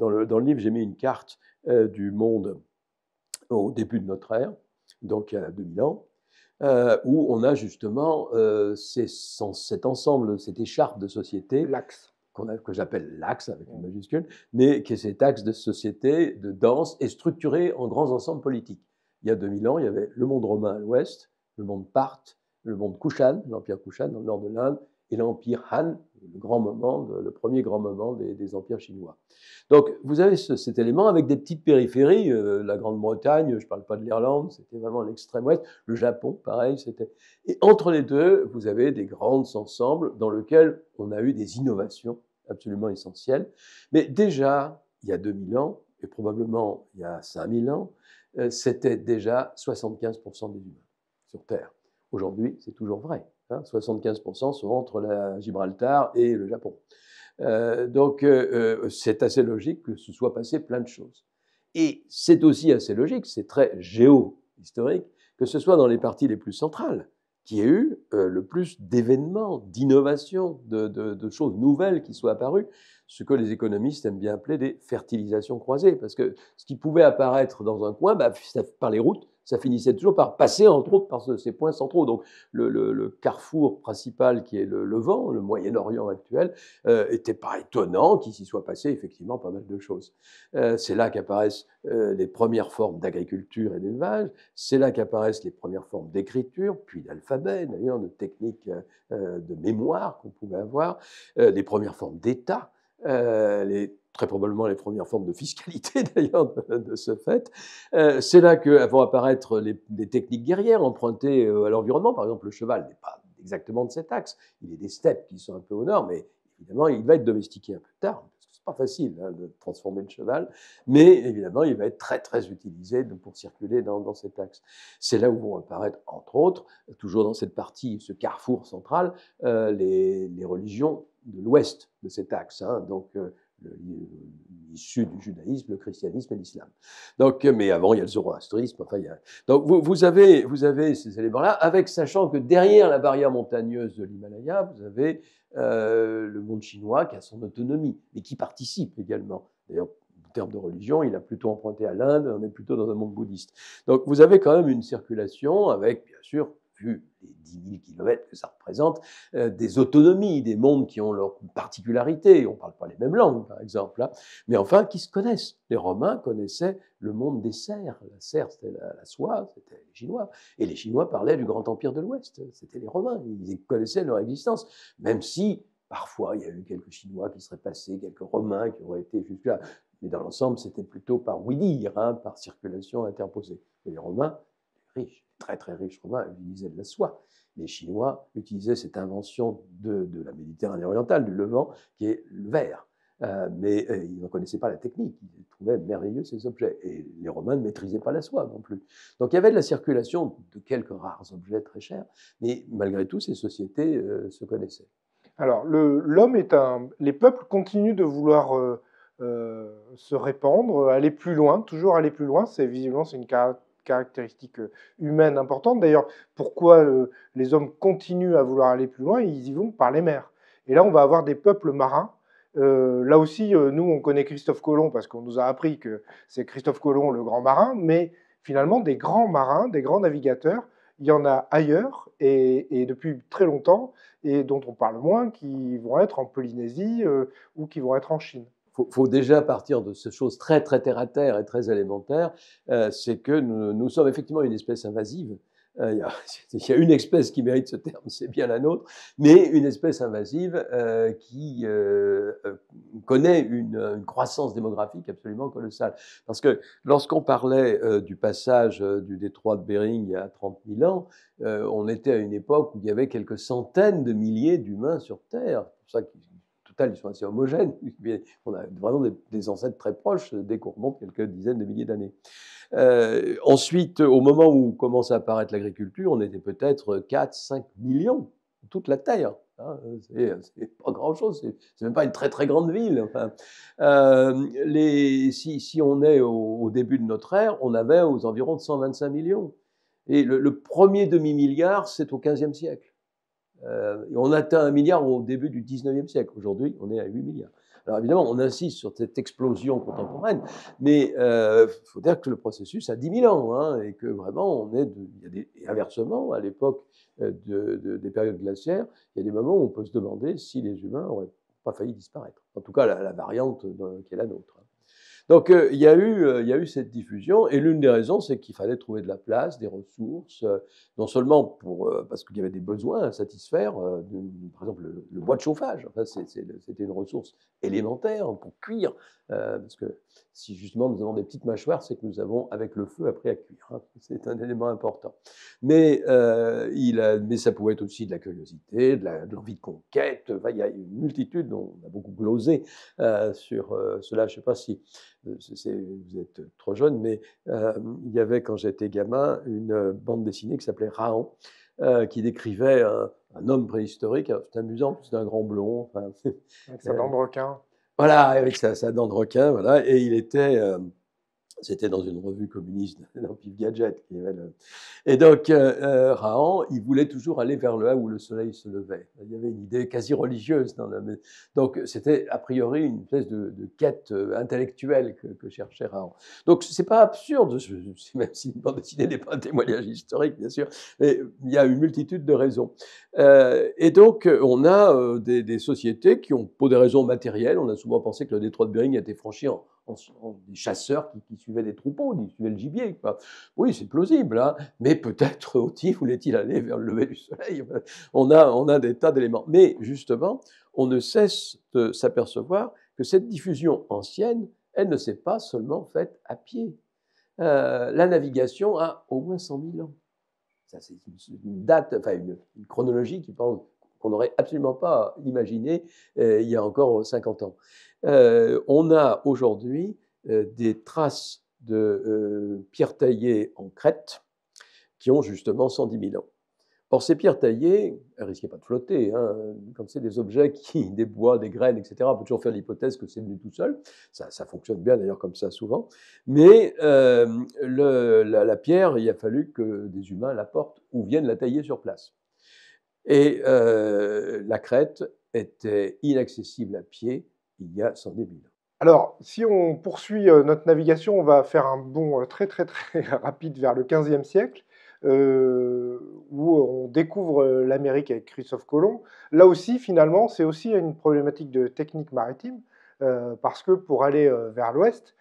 le, dans, le, livre, j'ai mis une carte du monde au début de notre ère, donc il y a 2000 ans, euh, où on a justement euh, cet ensemble, cette écharpe de société. L'axe. que j'appelle l'axe avec une majuscule, mais qui est cet axe de société, de danse, et structuré en grands ensembles politiques. Il y a 2000 ans, il y avait le monde romain à l'ouest, le monde parthe, le monde Kushan, l'empire Kushan dans le nord de l'Inde, et l'empire Han, le, grand moment, le premier grand moment des, empires chinois. Donc vous avez cet élément avec des petites périphéries, euh, la Grande-Bretagne, je ne parle pas de l'Irlande, c'était vraiment l'extrême ouest, le Japon, pareil, c'était. Et entre les deux, vous avez des grandes ensembles dans lesquels on a eu des innovations absolument essentielles. Mais déjà, il y a 2000 ans, et probablement il y a 5000 ans, euh, c'était déjà 75% des humains sur Terre. Aujourd'hui, c'est toujours vrai. 75% hein, sont entre la Gibraltar et le Japon. Euh, donc euh, euh, c'est assez logique que ce soit passé plein de choses. Et c'est aussi assez logique, c'est très géo-historique, que ce soit dans les parties les plus centrales qui ait eu le plus d'événements, d'innovations, de, choses nouvelles qui soient apparues, ce que les économistes aiment bien appeler des fertilisations croisées, parce que ce qui pouvait apparaître dans un coin, bah, par les routes, ça finissait toujours par passer, entre autres, par ces points centraux. Donc le, carrefour principal qui est le Levant, le Moyen-Orient actuel, n'était euh, était pas étonnant qu'il s'y soit passé effectivement pas mal de choses. Euh, c'est là qu'apparaissent euh, les premières formes d'agriculture et d'élevage, c'est là qu'apparaissent les premières formes d'écriture, puis d'alphabet, d'ailleurs, de techniques de mémoire qu'on pouvait avoir, les premières formes d'État. les très probablement les premières formes de fiscalité *laughs* d'ailleurs de, ce fait. Euh, c'est là que euh, vont apparaître les, techniques guerrières empruntées euh, à l'environnement. Par exemple, le cheval n'est pas exactement de cet axe. Il est des steppes qui sont un peu au nord, mais évidemment, il va être domestiqué un peu tard. parce que pas facile hein, de transformer le cheval, mais évidemment, il va être très très utilisé pour circuler dans, cet axe. C'est là où vont apparaître, entre autres, toujours dans cette partie, ce carrefour central, les, religions de l'ouest de cet axe. Hein. donc issus du judaïsme, le christianisme et l'islam. Donc, mais avant, il y a le zoroastrisme. Donc, vous, vous, avez, vous avez ces éléments-là, avec sachant que derrière la barrière montagneuse de l'Himalaya, vous avez euh, le monde chinois qui a son autonomie et qui participe également. D'ailleurs, en termes de religion, il a plutôt emprunté à l'Inde, on est plutôt dans un monde bouddhiste. Donc, vous avez quand même une circulation avec, bien sûr, les 10 000 kilomètres que ça représente, euh, des autonomies, des mondes qui ont leurs particularités. On ne parle pas les mêmes langues, par exemple. Hein. Mais enfin, qui se connaissent. Les Romains connaissaient le monde des Serres. La Serre, c'était la, soie, c'était les Chinois. Et les Chinois parlaient du grand empire de l'Ouest. C'était les Romains. Ils connaissaient leur existence. Même si, parfois, il y a eu quelques Chinois qui seraient passés, quelques Romains qui auraient été jusque-là. Mais dans l'ensemble, c'était plutôt par oui hein, par circulation interposée. les Romains très très riches romains utilisaient de la soie. Les Chinois utilisaient cette invention de, la Méditerranée orientale, du Levant, qui est le verre. Euh, mais euh, ils ne connaissaient pas la technique, ils trouvaient merveilleux ces objets. Et les Romains ne maîtrisaient pas la soie non plus. Donc il y avait de la circulation de quelques rares objets très chers, mais malgré tout, ces sociétés euh, se connaissaient. Alors, l'homme est un. Les peuples continuent de vouloir se répandre, aller plus loin, toujours aller plus loin. C'est visiblement c'est une, caractéristiques euh, humaines importantes. D'ailleurs, pourquoi euh, les hommes continuent à vouloir aller plus loin Ils y vont par les mers. Et là, on va avoir des peuples marins. Euh, là aussi, nous, on connaît Christophe Colomb parce qu'on nous a appris que c'est Christophe Colomb le grand marin, mais finalement, des grands marins, des grands navigateurs, il y en a ailleurs et depuis très longtemps, et dont on parle moins, qui vont être en Polynésie ou qui vont être en Chine faut, faut déjà partir de ces choses très très terre à terre et très élémentaire, euh, c'est que nous, nous, sommes effectivement une espèce invasive. Euh, il, y a, *laughs* y, a une espèce qui mérite ce terme, c'est bien la nôtre, mais une espèce invasive euh, qui connaît une, croissance démographique absolument colossale. Parce que lorsqu'on parlait du passage du détroit de Bering il y a 30 000 ans, on était à une époque où il y avait quelques centaines de milliers d'humains sur Terre. C'est pour ça ils sont assez homogènes. *laughs* on a vraiment des, ancêtres très proches euh, dès qu'on remonte quelques dizaines de milliers d'années. Euh, ensuite, au moment où commence à apparaître l'agriculture, on était peut-être 4, 5 millions, toute la Terre. Hein, c'est pas grand-chose, c'est même pas une très très grande ville. Euh, si, on est au, début de notre ère, on avait aux environs de 125 millions. Et le, le premier demi-milliard, c'est au 15e siècle. Euh, on atteint un milliard au début du 19e siècle. Aujourd'hui, on est à 8 milliards. Alors évidemment, on insiste sur cette explosion contemporaine, mais il euh, faut dire que le processus a 10 000 ans, hein, et que vraiment, on est des, inversement, à l'époque euh, des périodes glaciaires, il y a des moments où on peut se demander si les humains n'auraient pas failli disparaître. En tout cas, la variante qui est la nôtre. Hein. Donc euh, euh, il y, a eu cette diffusion et l'une des raisons, c'est qu'il fallait trouver de la place, des ressources, euh, non seulement pour, parce qu'il y avait des besoins à satisfaire, par exemple le, bois de chauffage, enfin, c'était une ressource élémentaire pour cuire, parce que si justement nous avons des petites mâchoires, c'est que nous avons avec le feu après à cuire, hein. *laughs* c'est un élément important. Mais, mais ça pouvait être aussi de la curiosité, de l'envie de, conquête, il y a une multitude, on a beaucoup glosé sur cela, je ne sais pas si... Euh, vous êtes euh, trop jeune, mais euh, il y avait quand j'étais gamin une bande dessinée qui s'appelait Raon, qui décrivait un, homme préhistorique. C'est amusant, c'est un grand blond. Enfin, *laughs* avec sa dent de requin. Voilà, avec ça sa, dent de requin, voilà. Et il était c'était dans une revue communiste, *laughs* dans Pif Gadget. Qui Et donc, euh, euh, Rahan, il voulait toujours aller vers le haut où le soleil se levait. Il y avait une idée quasi religieuse dans Donc, c'était a priori une espèce de, quête euh, intellectuelle que, cherchait Rahan. Donc, ce n'est pas absurde, *laughs* même si une bande n'est pas un témoignage historique, bien sûr, mais il y a une multitude de raisons. et donc, on a des, des sociétés qui ont, pour des raisons matérielles, on a souvent pensé que le détroit de Bering a été franchi en des chasseurs qui, suivaient des troupeaux, qui suivaient le gibier. Quoi. Oui, c'est plausible, hein, mais peut-être Oti *laughs* voulait-il aller vers le lever du soleil. *laughs* On a, on a des tas d'éléments. Mais justement, on ne cesse de s'apercevoir que cette diffusion ancienne, elle ne s'est pas seulement faite à pied. Euh, la navigation a au moins 100 000 ans. Ça, c'est une, date, enfin une, chronologie qui pense qu'on n'aurait absolument pas imaginé euh, il y a encore 50 ans. Euh, on a aujourd'hui euh, des traces de pierres taillées en crête qui ont justement 110 000 ans. Or, ces pierres taillées, elles risquaient pas de flotter. Hein. Quand c'est des objets *laughs* qui, des bois, des graines, etc., on peut toujours faire l'hypothèse que c'est venu tout seul. Ça, fonctionne bien d'ailleurs comme ça souvent. Mais la, pierre, il a fallu que des humains la portent ou viennent la tailler sur place. Et euh, la crête était inaccessible à pied il y a 110 000 ans. Alors, si on poursuit euh, notre navigation, on va faire un bond euh, très très très *laughs* rapide vers le 15e siècle, où on découvre l'Amérique avec Christophe Colomb. Là aussi, finalement, c'est aussi une problématique de technique maritime, parce que pour aller vers l'ouest,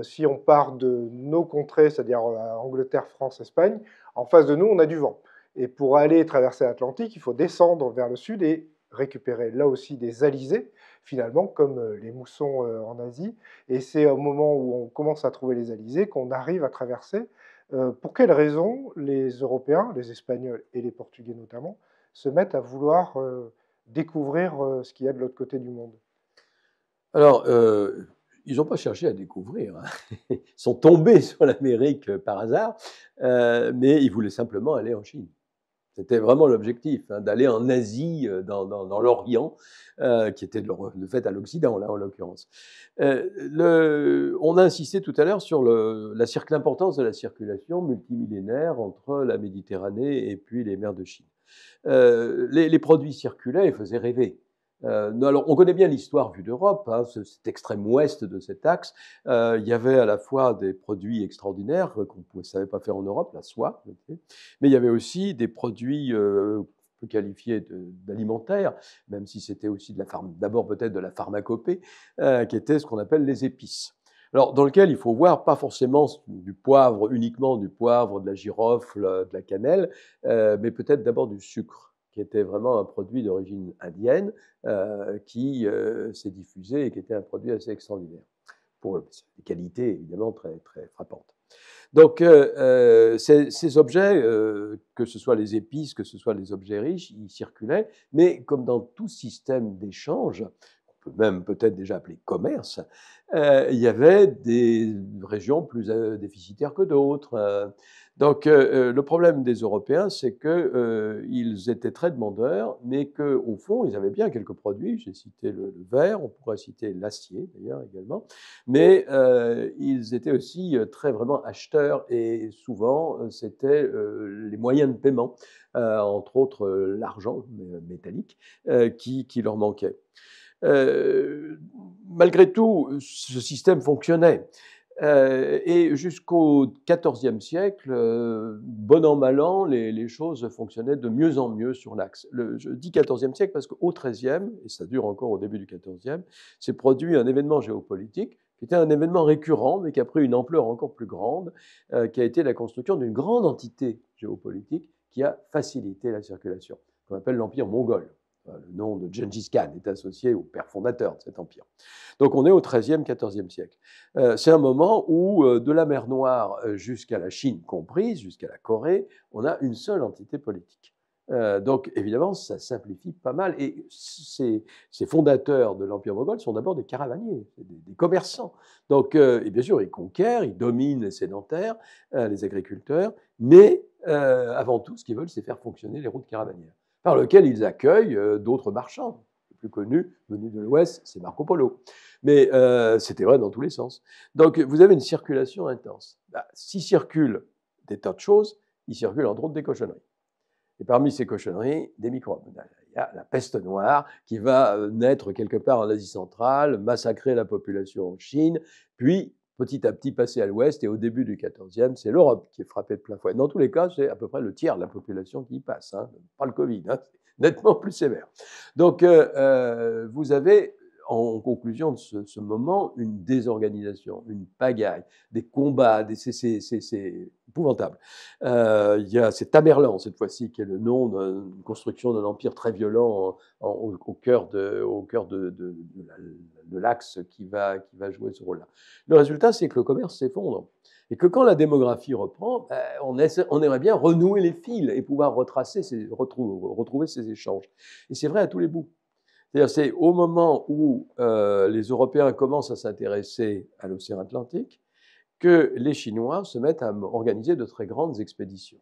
si on part de nos contrées, c'est-à-dire Angleterre, France, Espagne, en face de nous, on a du vent. Et pour aller traverser l'Atlantique, il faut descendre vers le sud et récupérer là aussi des alizés, finalement, comme euh, les moussons euh, en Asie. Et c'est au moment où on commence à trouver les alizés qu'on arrive à traverser. Euh, pour quelles raisons les Européens, les Espagnols et les Portugais notamment, se mettent à vouloir découvrir ce qu'il y a de l'autre côté du monde Alors, ils n'ont pas cherché à découvrir. Hein. *laughs* Ils sont tombés sur l'Amérique par hasard, mais ils voulaient simplement aller en Chine. C'était vraiment l'objectif, hein, d'aller en Asie, euh, dans, l'Orient, euh, qui était de, fait à l'Occident, là, en l'occurrence. Euh, on a insisté tout à l'heure sur l'importance de la circulation multimillénaire entre la Méditerranée et puis les mers de Chine. les, les, produits circulaient et faisaient rêver. Euh, alors, on connaît bien l'histoire vue d'Europe, hein, cet extrême ouest de cet axe. Euh, il y avait à la fois des produits extraordinaires euh, qu'on ne savait pas faire en Europe, la soie, mais il y avait aussi des produits euh, peut qualifier d'alimentaires, même si c'était aussi d'abord peut-être de la pharmacopée, qui étaient ce qu'on appelle les épices. Alors, dans lequel il faut voir pas forcément du poivre, uniquement du poivre, de la girofle, de la cannelle, mais peut-être d'abord du sucre qui était vraiment un produit d'origine indienne euh, qui euh, s'est diffusé et qui était un produit assez extraordinaire, pour des qualités évidemment très, très frappantes. Donc euh, ces, ces, objets, que ce soit les épices, que ce soit les objets riches, ils circulaient, mais comme dans tout système d'échange, qu'on peut même peut-être déjà appeler commerce, il y avait des régions plus déficitaires que d'autres. Donc euh, euh, le problème des Européens, c'est qu'ils euh, étaient très demandeurs, mais qu'au fond, ils avaient bien quelques produits. J'ai cité le, verre, on pourrait citer l'acier d'ailleurs également, mais euh, ils étaient aussi très vraiment acheteurs et souvent c'était les moyens de paiement, entre autres l'argent métallique, qui, qui leur manquait. malgré tout, ce système fonctionnait. Euh, et jusqu'au XIVe siècle, euh, bon an mal an, les, choses fonctionnaient de mieux en mieux sur l'axe. Je dis XIVe siècle parce qu'au XIIIe, et ça dure encore au début du XIVe, s'est produit un événement géopolitique qui était un événement récurrent, mais qui a pris une ampleur encore plus grande, euh, qui a été la construction d'une grande entité géopolitique qui a facilité la circulation, qu'on appelle l'Empire mongol. Le nom de Genghis Khan est associé au père fondateur de cet empire. Donc on est au XIIIe, XIVe siècle. Euh, c'est un moment où, euh, de la mer Noire euh, jusqu'à la Chine comprise, jusqu'à la Corée, on a une seule entité politique. donc évidemment, ça simplifie pas mal. Et ces, fondateurs de l'Empire mongol sont d'abord des caravaniers, des, commerçants. Donc, et bien sûr, ils conquièrent, ils dominent les sédentaires, les agriculteurs, mais avant tout, ce qu'ils veulent, c'est faire fonctionner les routes caravanières par lequel ils accueillent euh, d'autres marchands. Le plus connu, venu de l'Ouest, c'est Marco Polo. Mais euh, c'était vrai dans tous les sens. Donc vous avez une circulation intense. Bah, S'il circule des tas de choses, il circule entre autres des cochonneries. Et parmi ces cochonneries, des microbes. Bah, il y a la peste noire qui va euh, naître quelque part en Asie centrale, massacrer la population en Chine, puis petit à petit passer à l'ouest, et au début du XIVe, c'est l'Europe qui est frappée de plein fouet. Dans tous les cas, c'est à peu près le tiers de la population qui y passe, hein, pas le Covid, hein, nettement plus sévère. Donc, euh, euh, vous avez en conclusion de ce, moment une désorganisation, une pagaille, des combats, c'est, épouvantable. Euh, il y a, c'est Tamerlan cette fois-ci qui est le nom d'une construction d'un empire très violent au, cœur de, l'axe qui va, jouer ce rôle-là. Le résultat, c'est que le commerce s'effondre et que quand la démographie reprend, ben, on, aimerait bien renouer les fils et pouvoir retracer, retrouver ces échanges. Et c'est vrai à tous les bouts cest c'est au moment où euh, les Européens commencent à s'intéresser à l'océan Atlantique que les Chinois se mettent à organiser de très grandes expéditions,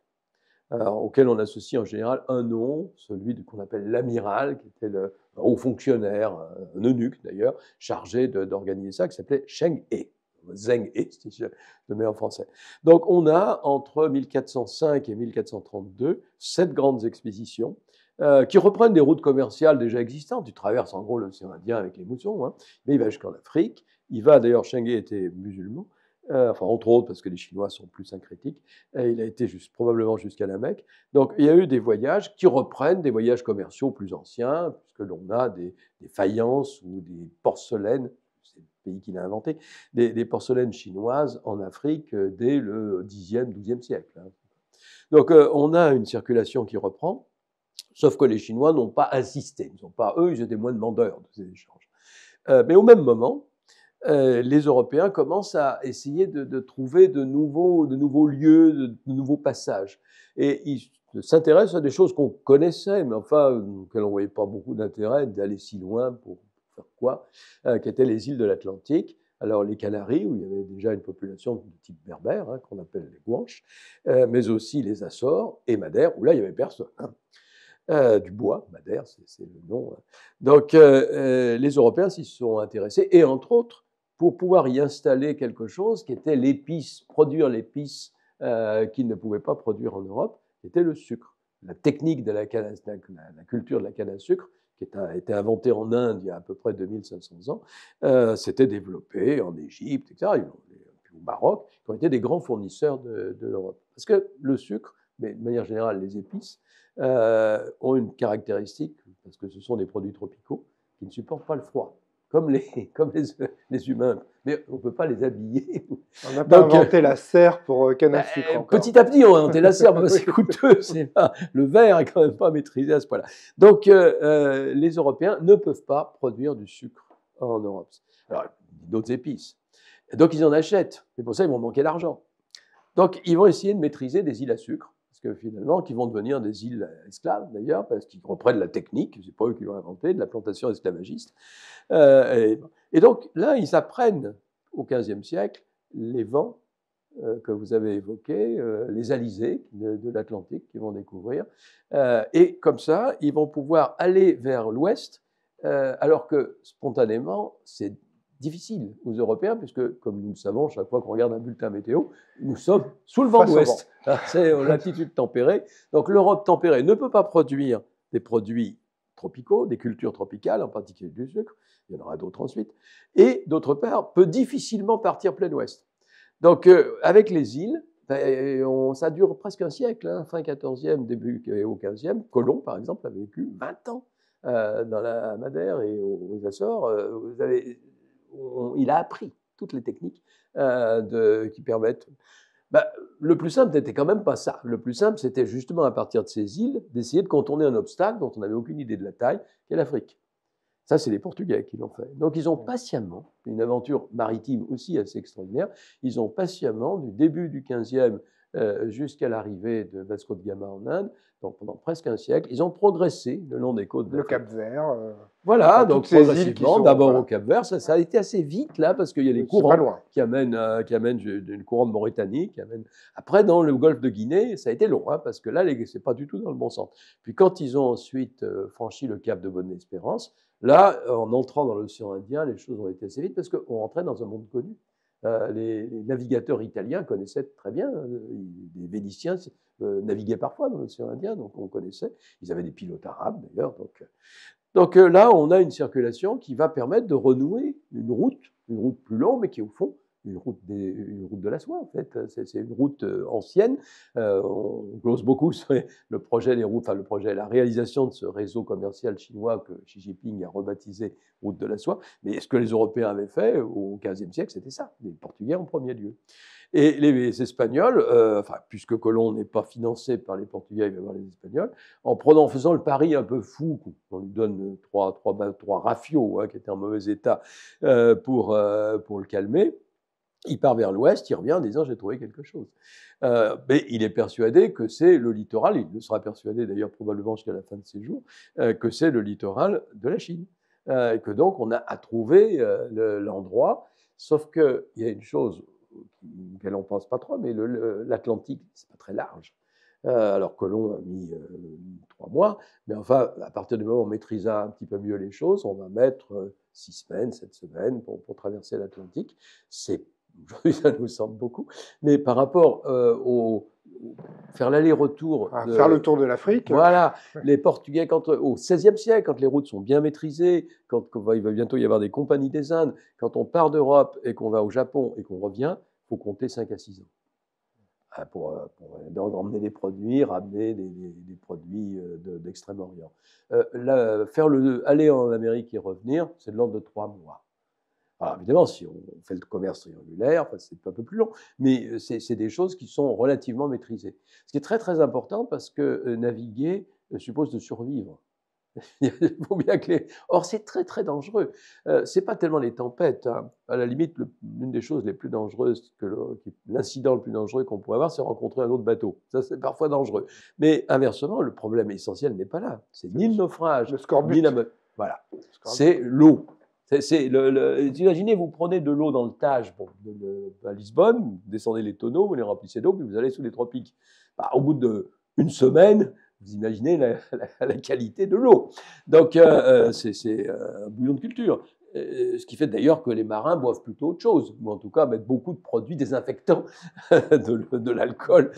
auxquelles on associe en général un nom, celui qu'on appelle l'amiral, qui était le haut fonctionnaire, un eunuque d'ailleurs, chargé d'organiser ça, qui s'appelait Sheng He. Zeng He, je le mets en français. Donc on a entre 1405 et 1432 sept grandes expéditions euh, qui reprennent des routes commerciales déjà existantes. Tu traverse en gros l'océan Indien avec les moutons, hein. mais il va jusqu'en Afrique. Il va d'ailleurs, Shenge était musulman, euh, enfin entre autres parce que les Chinois sont plus syncrétiques. Et il a été juste, probablement jusqu'à la Mecque. Donc il y a eu des voyages qui reprennent des voyages commerciaux plus anciens, puisque l'on a des, faïences ou des porcelaines c'est le pays qui l'a inventé, des, des, porcelaines chinoises en Afrique euh, dès le 10e, 12e siècle. Hein. Donc on a une circulation qui reprend. Sauf que les Chinois n'ont pas insisté. Ils pas, eux, ils étaient moins demandeurs de ces échanges. Euh, mais au même moment, euh, les Européens commencent à essayer de, trouver de nouveaux, lieux, de, nouveaux passages. Et ils s'intéressent à des choses qu'on connaissait, mais enfin, auxquelles euh, on ne voyait pas beaucoup d'intérêt d'aller si loin pour faire quoi, qui étaient les îles de l'Atlantique. Alors les Canaries, où il y avait déjà une population de type berbère, hein, qu'on appelle les Guanches, mais aussi les Açores et Madère, où là, il n'y avait personne. Euh, du bois, Madère, c'est le nom. Hein. Donc euh, euh, les Européens s'y sont intéressés, et entre autres, pour pouvoir y installer quelque chose qui était l'épice, produire l'épice qu'ils ne pouvaient pas produire en Europe, qui était le sucre. La technique de la, culture de la canne à sucre, qui a été inventée en Inde il y a à peu près 2500 ans, s'était développée en Égypte, etc., au Maroc, qui ont été des grands fournisseurs de, de l'Europe. Parce que le sucre, mais de manière générale les épices, euh, ont une caractéristique, parce que ce sont des produits tropicaux, qui ne supportent pas le froid, comme les, *laughs* comme les, humains. Mais on ne peut pas les habiller. On n'a pas euh, inventé la serre pour euh, à bah, sucre Petit à petit, on a inventé la serre, c'est *laughs* coûteux. C'est le verre n'est quand même pas maîtrisé à ce point-là. Donc, les Européens ne peuvent pas produire du sucre en Europe. d'autres épices. Donc, ils en achètent. Mais pour ça, ils vont manquer d'argent. Donc, ils vont essayer de maîtriser des îles à sucre que finalement, qui vont devenir des îles esclaves d'ailleurs, parce qu'ils reprennent la technique, c'est pas eux qui l'ont inventée, de la plantation esclavagiste. Euh, et, donc là, ils apprennent au XVe siècle les vents euh, que vous avez évoqués, euh, les alizés de, de l'Atlantique qu'ils vont découvrir, et comme ça, ils vont pouvoir aller vers l'ouest, alors que spontanément, c'est difficile aux Européens, puisque, comme nous le savons, chaque fois qu'on regarde un bulletin météo, nous sommes sous le vent d'ouest. Ah, c'est euh, latitude tempérée. Donc l'Europe tempérée ne peut pas produire des produits tropicaux, des cultures tropicales, en particulier du sucre. Il y en aura d'autres ensuite. Et d'autre part, peut difficilement partir plein ouest. Donc euh, avec les îles, ben, euh, on, ça dure presque un siècle, hein, fin 14e, début au 15e. Colomb, par exemple, a vécu 20 ans dans la Madère et aux, Açores. vous avez il a appris toutes les techniques euh, qui permettent. Bah, le plus simple n'était quand même pas ça. Le plus simple, c'était justement à partir de ces îles d'essayer de contourner un obstacle dont on n'avait aucune idée de la taille, qui est l'Afrique. Ça, c'est les Portugais qui l'ont fait. Donc, ils ont patiemment, une aventure maritime aussi assez extraordinaire, ils ont patiemment, du début du 15e euh, jusqu'à l'arrivée de Vasco de Gama en Inde, donc pendant presque un siècle. Ils ont progressé le long des côtes. le Cap Vert. Euh, voilà, donc progressivement, d'abord au Cap Vert, ça, a été assez vite là, parce qu'il y a les courants qui amènent, euh, une couronne Mauritanie, qui Après, dans le golfe de Guinée, ça a été long, hein, parce que là, les... c'est pas du tout dans le bon sens. Puis quand ils ont ensuite franchi le Cap de Bonne-Espérance, là, en entrant dans l'océan Indien, les choses ont été assez vite, parce qu'on rentrait dans un monde connu. Euh, les, navigateurs italiens connaissaient très bien. Hein, les Vénitiens euh, naviguaient parfois dans l'océan Indien, donc on connaissait. Ils avaient des pilotes arabes d'ailleurs. Donc, euh, donc là, on a une circulation qui va permettre de renouer une route, une route plus longue, mais qui est au fond une route, une route de la soie, en fait. C'est une route euh, ancienne. Euh, on glose beaucoup *laughs* sur le projet des routes, enfin, le projet, la réalisation de ce réseau commercial chinois que Xi Jinping a rebaptisé route de la soie. Mais ce que les Européens avaient fait au XVe siècle, c'était ça, les Portugais en premier lieu. Et les Espagnols, euh, enfin, puisque Colomb n'est pas financé par les Portugais, il va voir les Espagnols, en, prenant, faisant le pari un peu fou, qu'on lui donne trois, trois, hein, qui étaient en mauvais état pour, pour le calmer, il part vers l'ouest, il revient en disant j'ai trouvé quelque chose. Euh, mais il est persuadé que c'est le littoral, il le sera persuadé d'ailleurs probablement jusqu'à la fin de ses jours, euh, que c'est le littoral de la Chine. Euh, et que donc on a à trouver l'endroit. Sauf qu'il y a une chose qu'elle on pense pas trop, mais l'Atlantique, c'est pas très large. alors que l'on a mis trois mois, mais enfin, à partir du moment où on maîtrisa un petit peu mieux les choses, on va mettre six semaines, sept semaines pour, pour traverser l'Atlantique. C'est aujourd'hui *laughs* ça nous semble beaucoup, mais par rapport euh, au faire l'aller-retour. Ah, faire le tour de l'Afrique. Voilà, les Portugais, euh, au XVIe siècle, quand les routes sont bien maîtrisées, quand, il va bientôt y avoir des compagnies des Indes, quand on part d'Europe et qu'on va au Japon et qu'on revient, il faut compter 5 à 6 ans. Ah, pour, euh, pour emmener des produits, ramener des, produits d'Extrême-Orient. faire le aller en Amérique et revenir, c'est de l'ordre de trois mois. Alors évidemment, si on fait le commerce triangulaire, c'est un peu plus long, mais euh, c'est des choses qui sont relativement maîtrisées. Ce qui est très très important parce que euh, naviguer euh, suppose de survivre. *laughs* bien que Or, c'est très très dangereux. Euh, c'est pas tellement les tempêtes. Hein. À la limite, l'une des choses les plus dangereuses, l'incident le, plus dangereux qu'on pourrait avoir, c'est rencontrer un autre bateau. Ça, c'est parfois dangereux. Mais inversement, le problème essentiel n'est pas là. C'est ni le naufrage, ni la. Voilà. C'est l'eau. C'est, imaginez, vous prenez de l'eau dans le Tage de, à Lisbonne, vous descendez les tonneaux, vous les remplissez d'eau, puis vous allez sous les tropiques. Bah, au bout d'une semaine, vous imaginez *laughs* la, qualité de l'eau. Donc, euh, euh, c'est, euh, un bouillon de culture. ce qui fait d'ailleurs que les marins boivent plutôt autre chose, ou en tout cas mettent beaucoup de produits désinfectants *laughs* de, l'alcool.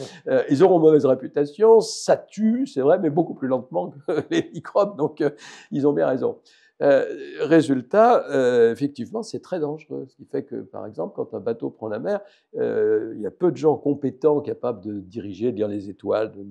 ils auront mauvaise réputation, ça tue, c'est vrai, mais beaucoup plus lentement que *laughs* les microbes, donc ils ont bien raison. Euh, résultat, euh, effectivement, c'est très dangereux. Ce qui fait que, par exemple, quand un bateau prend la mer, euh, il y a peu de gens compétents capables de diriger, de lire les étoiles, de,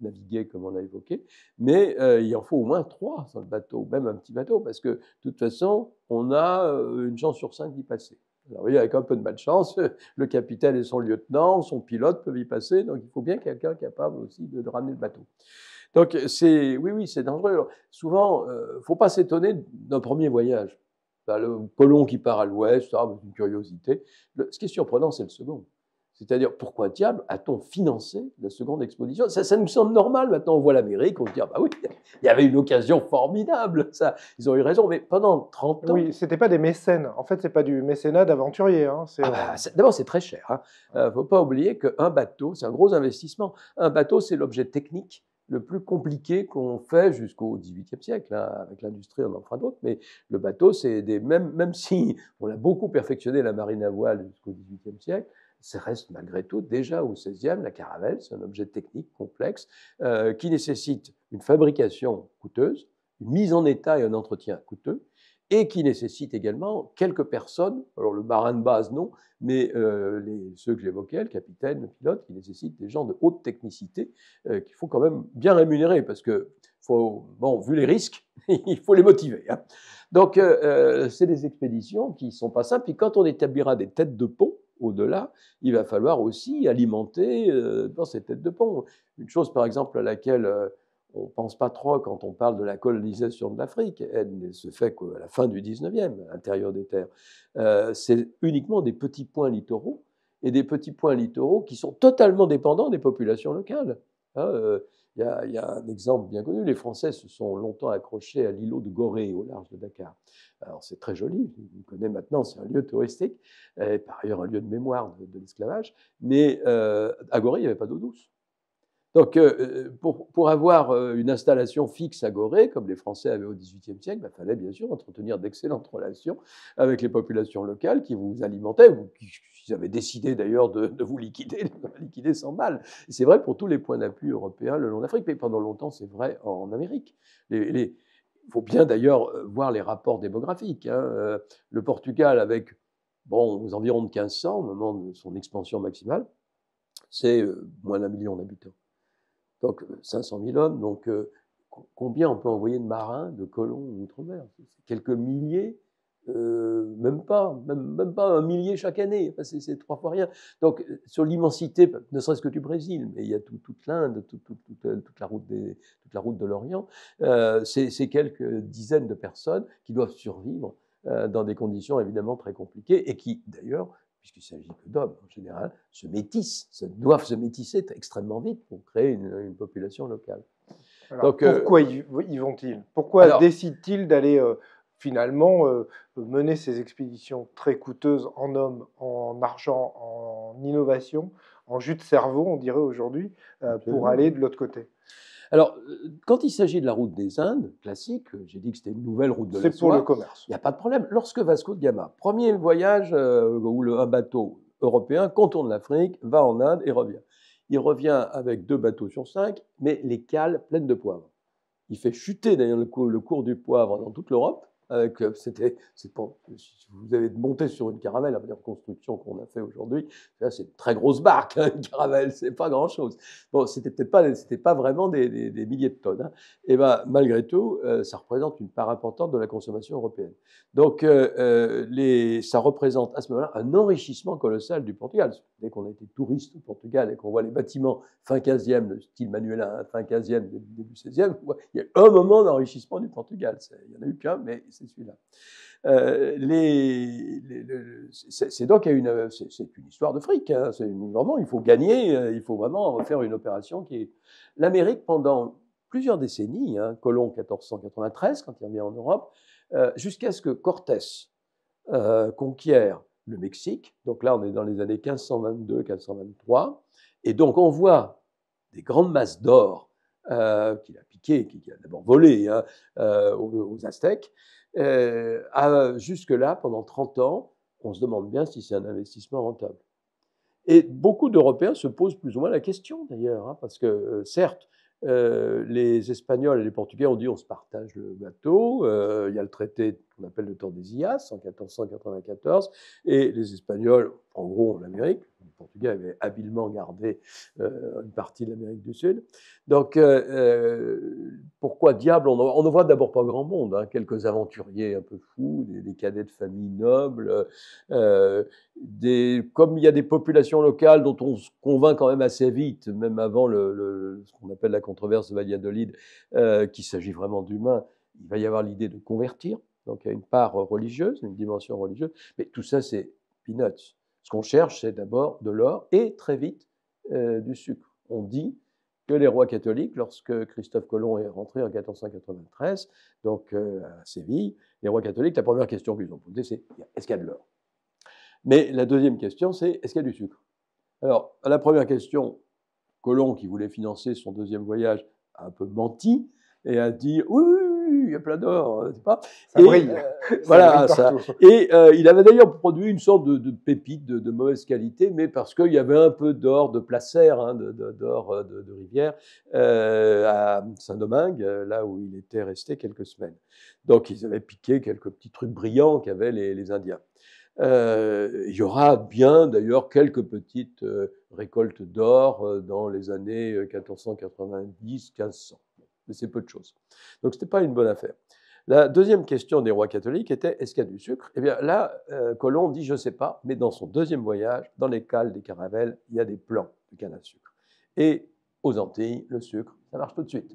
naviguer, comme on l'a évoqué. Mais il en faut au moins trois sur le bateau, même un petit bateau, parce que de toute façon, on a une chance sur cinq d'y passer. Alors, vous voyez, avec un peu de malchance, *laughs* le capitaine et son lieutenant, son pilote peuvent y passer, donc il faut bien quelqu'un capable aussi de ramener le bateau. Donc, c'est, oui, oui, c'est dangereux. Souvent, souvent, euh, ne faut pas s'étonner d'un premier voyage. Bah, le colon qui part à l'ouest, ah, c'est une curiosité. ce qui est surprenant, c'est le second. C'est-à-dire, pourquoi diable a-t-on financé la seconde exposition ça, nous semble normal. Maintenant, on voit l'Amérique, on se dit, ah, bah oui, il y avait une occasion formidable, ça. Ils ont eu raison, mais pendant 30 ans. Oui, c'était pas des mécènes. En fait, ce n'est pas du mécénat d'aventurier. Hein. Ah, bah, euh, d'abord, c'est très cher. ne hein. euh, faut pas oublier qu'un bateau, c'est un gros investissement. Un bateau, c'est l'objet technique le plus compliqué qu'on fait jusqu'au XVIIIe siècle. Hein, avec l'industrie, on en fera d'autres, mais le bateau, c'est même, si *laughs* on a beaucoup perfectionné la marine à voile jusqu'au XVIIIe siècle, ça reste malgré tout déjà au XVIe, la caravelle, c'est un objet technique complexe euh, qui nécessite une fabrication coûteuse, une mise en état et un entretien coûteux, et qui nécessite également quelques personnes, alors le marin de base non, mais euh, ceux que j'évoquais, le capitaine, le pilote, qui nécessitent des gens de haute technicité euh, qu'il faut quand même bien rémunérer parce que, bon, vu les risques, *laughs* il faut les motiver. Hein. Donc, euh, c'est des expéditions qui ne sont pas simples. Puis quand on établira des têtes de pont, au-delà, il va falloir aussi alimenter dans ces têtes de pont. Une chose, par exemple, à laquelle on pense pas trop quand on parle de la colonisation de l'Afrique. Elle ne se fait qu'à la fin du 19e, à l'intérieur des terres. Euh, c'est uniquement des petits points littoraux et des petits points littoraux qui sont totalement dépendants des populations locales. Il hein, euh, y, a un exemple bien connu. Les Français se sont longtemps accrochés à l'îlot de Gorée, au large de Dakar. Alors c'est très joli, le connaissez maintenant, c'est un lieu touristique, et par ailleurs un lieu de mémoire de, l'esclavage. Mais euh, à Gorée, il n'y avait pas d'eau douce. Donc, euh, euh, pour, avoir euh, une installation fixe à Gorée, comme les Français avaient au XVIIIe siècle, il bah, fallait bien sûr entretenir d'excellentes relations avec les populations locales qui vous alimentaient, ou qui, avaient décidé d'ailleurs de, vous liquider, de vous liquider sans mal. C'est vrai pour tous les points d'appui européens le long d'Afrique, mais pendant longtemps, c'est vrai en Amérique. il faut bien d'ailleurs voir les rapports démographiques. Hein. Le Portugal, avec bon, aux environs de 1500, au moment de son expansion maximale, c'est moins d'un million d'habitants. Donc 500 000 hommes, donc euh, combien on peut envoyer de marins, de colons outre-mer Quelques milliers euh, même pas, même, pas un millier chaque année, c'est trois fois rien. Donc euh, sur l'immensité, ne serait-ce que du Brésil, mais il y a toute l'Inde, toute, la route toute la route de l'Orient, c'est quelques dizaines de personnes qui doivent survivre dans des conditions évidemment très compliquées et qui d'ailleurs puisqu'il s'agit que d'hommes en général, se métissent, doivent se métisser extrêmement vite pour créer une, population locale. Donc, euh, pourquoi y vont-ils Pourquoi décident-ils d'aller euh, finalement euh, mener ces expéditions très coûteuses en hommes, en argent, en innovation, en jus de cerveau, on dirait aujourd'hui, pour aller de l'autre côté alors, euh, quand il s'agit de la route des Indes, classique, euh, j'ai dit que c'était une nouvelle route de la C'est pour le commerce. Il n'y a pas de problème. Lorsque Vasco de Gama, premier voyage euh, où un bateau européen contourne l'Afrique, va en Inde et revient. Il revient avec deux bateaux sur cinq, mais les cales pleines de poivre. Il fait chuter d'ailleurs le, cours du poivre dans toute l'Europe. Euh, que c'était, si vous avez monté sur une caravelle, la construction qu'on a fait aujourd'hui, c'est une très grosse barque, hein, une caravelle, c'est pas grand chose. Bon, c'était peut-être pas, c'était pas vraiment des, milliers de tonnes. Et hein. eh ben, malgré tout, euh, ça représente une part importante de la consommation européenne. Donc, euh, les, ça représente à ce moment-là un enrichissement colossal du Portugal. Dès qu'on a été touriste au Portugal et qu'on voit les bâtiments fin 15e, le style manuelin, hein, fin 15e, début 16e, il y a un moment d'enrichissement du Portugal. Il y en a eu qu'un, mais c'est celui-là. Euh, c'est donc une, une histoire de fric. Hein, vraiment, il faut gagner, euh, il faut vraiment faire une opération qui est. L'Amérique pendant plusieurs décennies, hein, Colomb 1493 quand il revient en Europe, euh, jusqu'à ce que Cortés euh, conquiert le Mexique. Donc là, on est dans les années 1522-1523, et donc on voit des grandes masses d'or qui euh, qu'il a piqué, qui a d'abord volé hein, euh, aux, Aztèques, euh, jusque-là, pendant 30 ans, on se demande bien si c'est un investissement rentable. Et beaucoup d'Européens se posent plus ou moins la question, d'ailleurs, hein, parce que, certes, les Espagnols et les Portugais ont dit on se partage le bateau, il y a le traité qu'on appelle le temps des IAS, en 1494, et les Espagnols, en gros, l'Amérique. Les Portugais avaient habilement gardé euh, une partie de l'Amérique du Sud. Donc, euh, euh, pourquoi diable On ne voit d'abord pas grand monde, hein, quelques aventuriers un peu fous, des, cadets de familles nobles, comme il y a des populations locales dont on se convainc quand même assez vite, même avant le, ce qu'on appelle la controverse de Valladolid, qu'il s'agit vraiment d'humains, il va y avoir l'idée de convertir donc il y a une part euh, religieuse, une dimension religieuse, mais tout ça c'est peanuts. Ce qu'on cherche, c'est d'abord de l'or et très vite euh, du sucre. On dit que les rois catholiques, lorsque Christophe Colomb est rentré en 1493, donc euh, à Séville, les rois catholiques, la première question qu'ils ont posée, c'est est-ce qu'il y a de l'or Mais la deuxième question, c'est est-ce qu'il y a du sucre Alors, la première question, Colomb, qui voulait financer son deuxième voyage, a un peu menti et a dit oui, oui il y a plein d'or, euh, pas. et, voilà, ça. Et euh, *laughs* euh, il avait d'ailleurs produit une sorte de, pépite de, mauvaise qualité, mais parce qu'il y avait un peu d'or de placère, hein, d'or de, rivière, à Saint-Domingue, là où il était resté quelques semaines. Donc ils avaient piqué quelques petits trucs brillants qu'avaient les, Indiens. il y aura bien d'ailleurs quelques petites récoltes d'or dans les années 1490-1500 mais c'est peu de choses. Donc ce n'était pas une bonne affaire. La deuxième question des rois catholiques était est-ce qu'il y a du sucre Eh bien là, euh, Colomb dit je ne sais pas, mais dans son deuxième voyage, dans les cales des caravelles, il y a des plants de canne à sucre. Et aux Antilles, le sucre, ça marche tout de suite.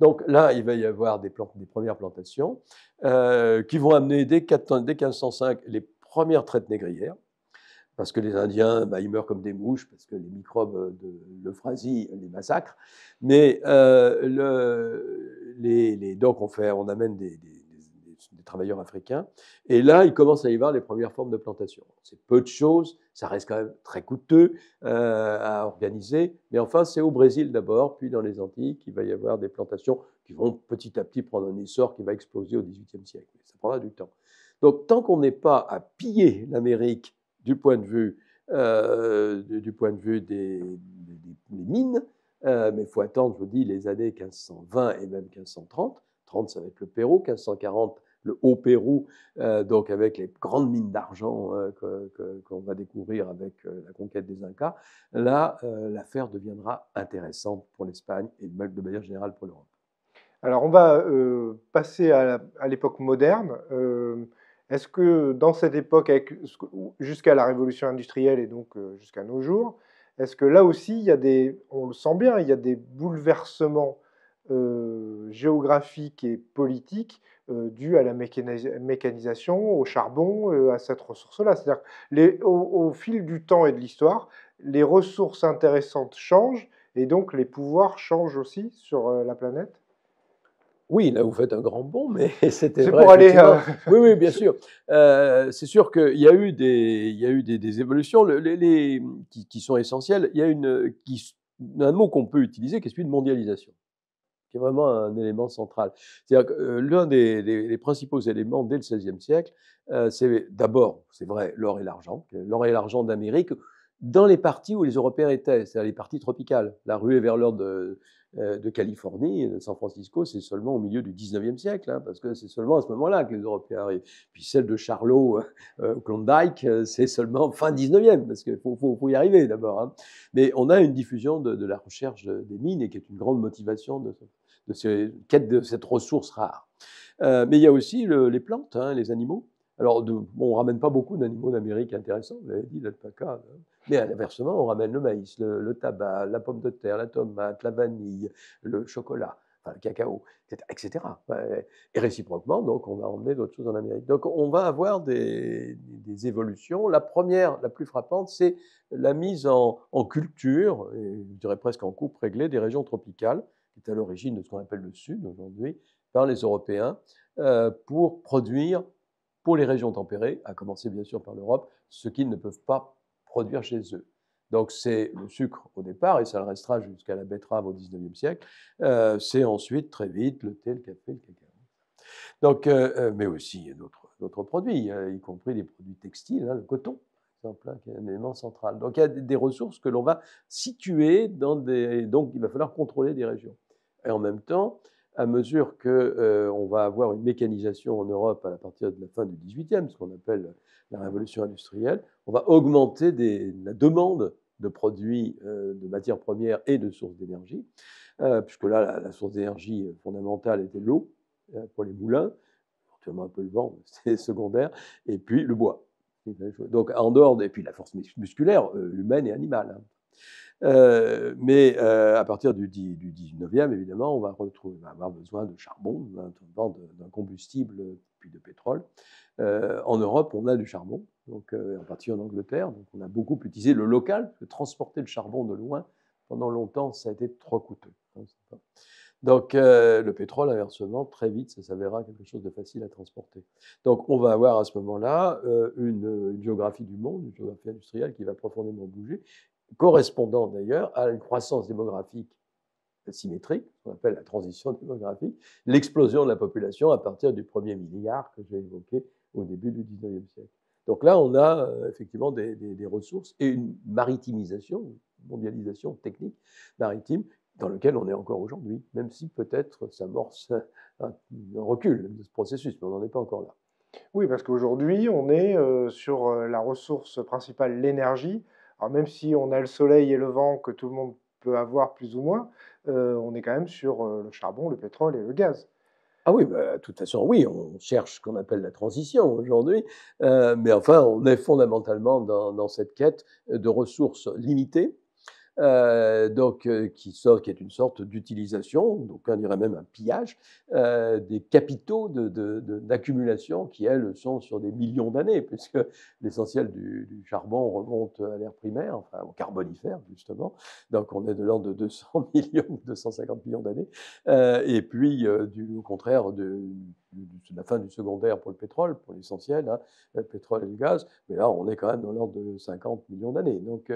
Donc là, il va y avoir des, premières plantations euh, qui vont amener dès, dès 1505 les premières traites négrières, parce que les Indiens, bah, ils meurent comme des mouches, parce que les microbes de l'Euphrasie les massacrent. Mais euh, les, les, donc on, fait, on amène des, travailleurs africains, et là, ils commencent à y voir les premières formes de plantation. C'est peu de choses, ça reste quand même très coûteux euh, à organiser, mais enfin, c'est au Brésil d'abord, puis dans les Antilles, qu'il va y avoir des plantations qui vont petit à petit prendre un essor qui va exploser au XVIIIe siècle. Ça prendra du temps. Donc, tant qu'on n'est pas à piller l'Amérique, du point de vue, euh, du point de vue des, mines, euh, mais il faut attendre, je vous dis, les années 1520 et même 1530. 30, ça va être le Pérou, 1540, le Haut Pérou, euh, donc avec les grandes mines d'argent qu'on que, va découvrir avec la conquête des Incas. Là, l'affaire deviendra intéressante pour l'Espagne et de manière générale pour l'Europe. Alors, on va passer à l'époque moderne. Est-ce que dans cette époque, jusqu'à la révolution industrielle et donc euh, jusqu'à nos jours, est-ce que là aussi, on le sent bien, il y a des bouleversements euh, géographiques et politiques euh, dus à la mécanisation, au charbon, à cette ressource-là. C'est-à-dire qu'au au, fil du temps et de l'histoire, les ressources intéressantes changent et donc les pouvoirs changent aussi sur la planète oui, là vous faites un grand bond, mais *laughs* c'était vrai. C'est pour aller. Euh, oui, oui, bien *laughs* sûr. Euh, c'est sûr qu'il y a eu des, il y a eu des, évolutions les, qui, sont essentielles. Il y a une, un mot qu'on peut utiliser qui est celui de mondialisation, qui est vraiment un élément central. C'est-à-dire que euh, l'un des, des, principaux éléments dès le XVIe siècle, c'est d'abord, c'est vrai, l'or et l'argent. L'or et l'argent d'Amérique, dans les parties où les Européens étaient, c'est-à-dire les parties tropicales. La ruée vers l'ordre de, euh, de, Californie de San Francisco, c'est seulement au milieu du 19e siècle, hein, parce que c'est seulement à ce moment-là que les Européens arrivent. Puis celle de Charlot au euh, euh, Klondike, c'est seulement fin 19e, parce qu'il faut, faut, faut, y arriver d'abord. Hein. Mais on a une diffusion de, de, la recherche des mines et qui est une grande motivation de, de quête de cette ressource rare. Euh, mais il y a aussi le, les plantes, hein, les animaux. Alors, on ne ramène pas beaucoup d'animaux d'Amérique intéressants, vous l'avez dit, l'alpaca. Hein. Mais inversement, on ramène le maïs, le, tabac, la pomme de terre, la tomate, la vanille, le chocolat, enfin, le cacao, etc. Et réciproquement, donc, on va emmener d'autres choses en Amérique. Donc, on va avoir des, évolutions. La première, la plus frappante, c'est la mise en, culture, je dirais presque en coupe réglée, des régions tropicales, qui est à l'origine de ce qu'on appelle le Sud aujourd'hui, par les Européens, euh, pour produire pour les régions tempérées, à commencer bien sûr par l'Europe, ce qu'ils ne peuvent pas produire chez eux. Donc c'est le sucre au départ, et ça le restera jusqu'à la betterave au XIXe siècle. Euh, c'est ensuite très vite le thé, le café, le cacao. Donc, euh, euh, mais aussi d'autres produits, y compris les produits textiles, hein, le coton, hein, qui est un élément central. Donc il y a des ressources que l'on va situer dans des... Donc il va falloir contrôler des régions. Et en même temps, à mesure qu'on euh, va avoir une mécanisation en Europe à partir de la fin du XVIIIe, ce qu'on appelle la révolution industrielle, on va augmenter la demande de produits, euh, de matières premières et de sources d'énergie, euh, puisque là, la, source d'énergie fondamentale était l'eau pour les moulins, éventuellement un peu le vent, *laughs* c'est secondaire, et puis le bois. Donc en dehors, et puis la force musculaire humaine et animale. Hein. Euh, mais euh, à partir du, 19e, évidemment, on va, retrouver, avoir besoin de charbon, hein, d'un combustible, puis de pétrole. Euh, en Europe, on a du charbon, donc, en particulier en Angleterre. Donc on a beaucoup utilisé le local, parce transporter le charbon de loin, pendant longtemps, ça a été trop coûteux. Hein, donc le pétrole, inversement, très vite, ça s'avéra quelque chose de facile à transporter. Donc on va avoir à ce moment-là une géographie du monde, une géographie industrielle qui va profondément bouger, correspondant d'ailleurs à une croissance démographique symétrique, qu'on appelle la transition démographique, l'explosion de la population à partir du premier milliard que j'ai évoqué au début du 19e siècle. Donc là, on a euh, effectivement des, ressources et une maritimisation, une mondialisation technique maritime dans lequel on est encore aujourd'hui, même si peut-être ça s'amorce un, recul de ce processus, mais on n'en est pas encore là. Oui, parce qu'aujourd'hui, on est euh, sur euh, la ressource principale, l'énergie, même si on a le soleil et le vent que tout le monde peut avoir plus ou moins, euh, on est quand même sur euh, le charbon, le pétrole et le gaz. Ah oui, bah, de toute façon, oui, on cherche ce qu'on appelle la transition aujourd'hui, euh, mais enfin, on est fondamentalement dans, cette quête de ressources limitées euh, donc, euh, qui, qui est une sorte d'utilisation, donc on dirait même un pillage, euh, des capitaux d'accumulation de, de, qui, elles, sont sur des millions d'années, *laughs* puisque l'essentiel du, charbon remonte à l'ère primaire, enfin au carbonifère, justement. Donc, on est de l'ordre de 200 *laughs* millions, 250 millions d'années. et puis, du, au contraire, de la fin du secondaire pour le pétrole, pour l'essentiel, hein, le pétrole et le gaz, mais là on est quand même dans l'ordre de 50 millions d'années. Donc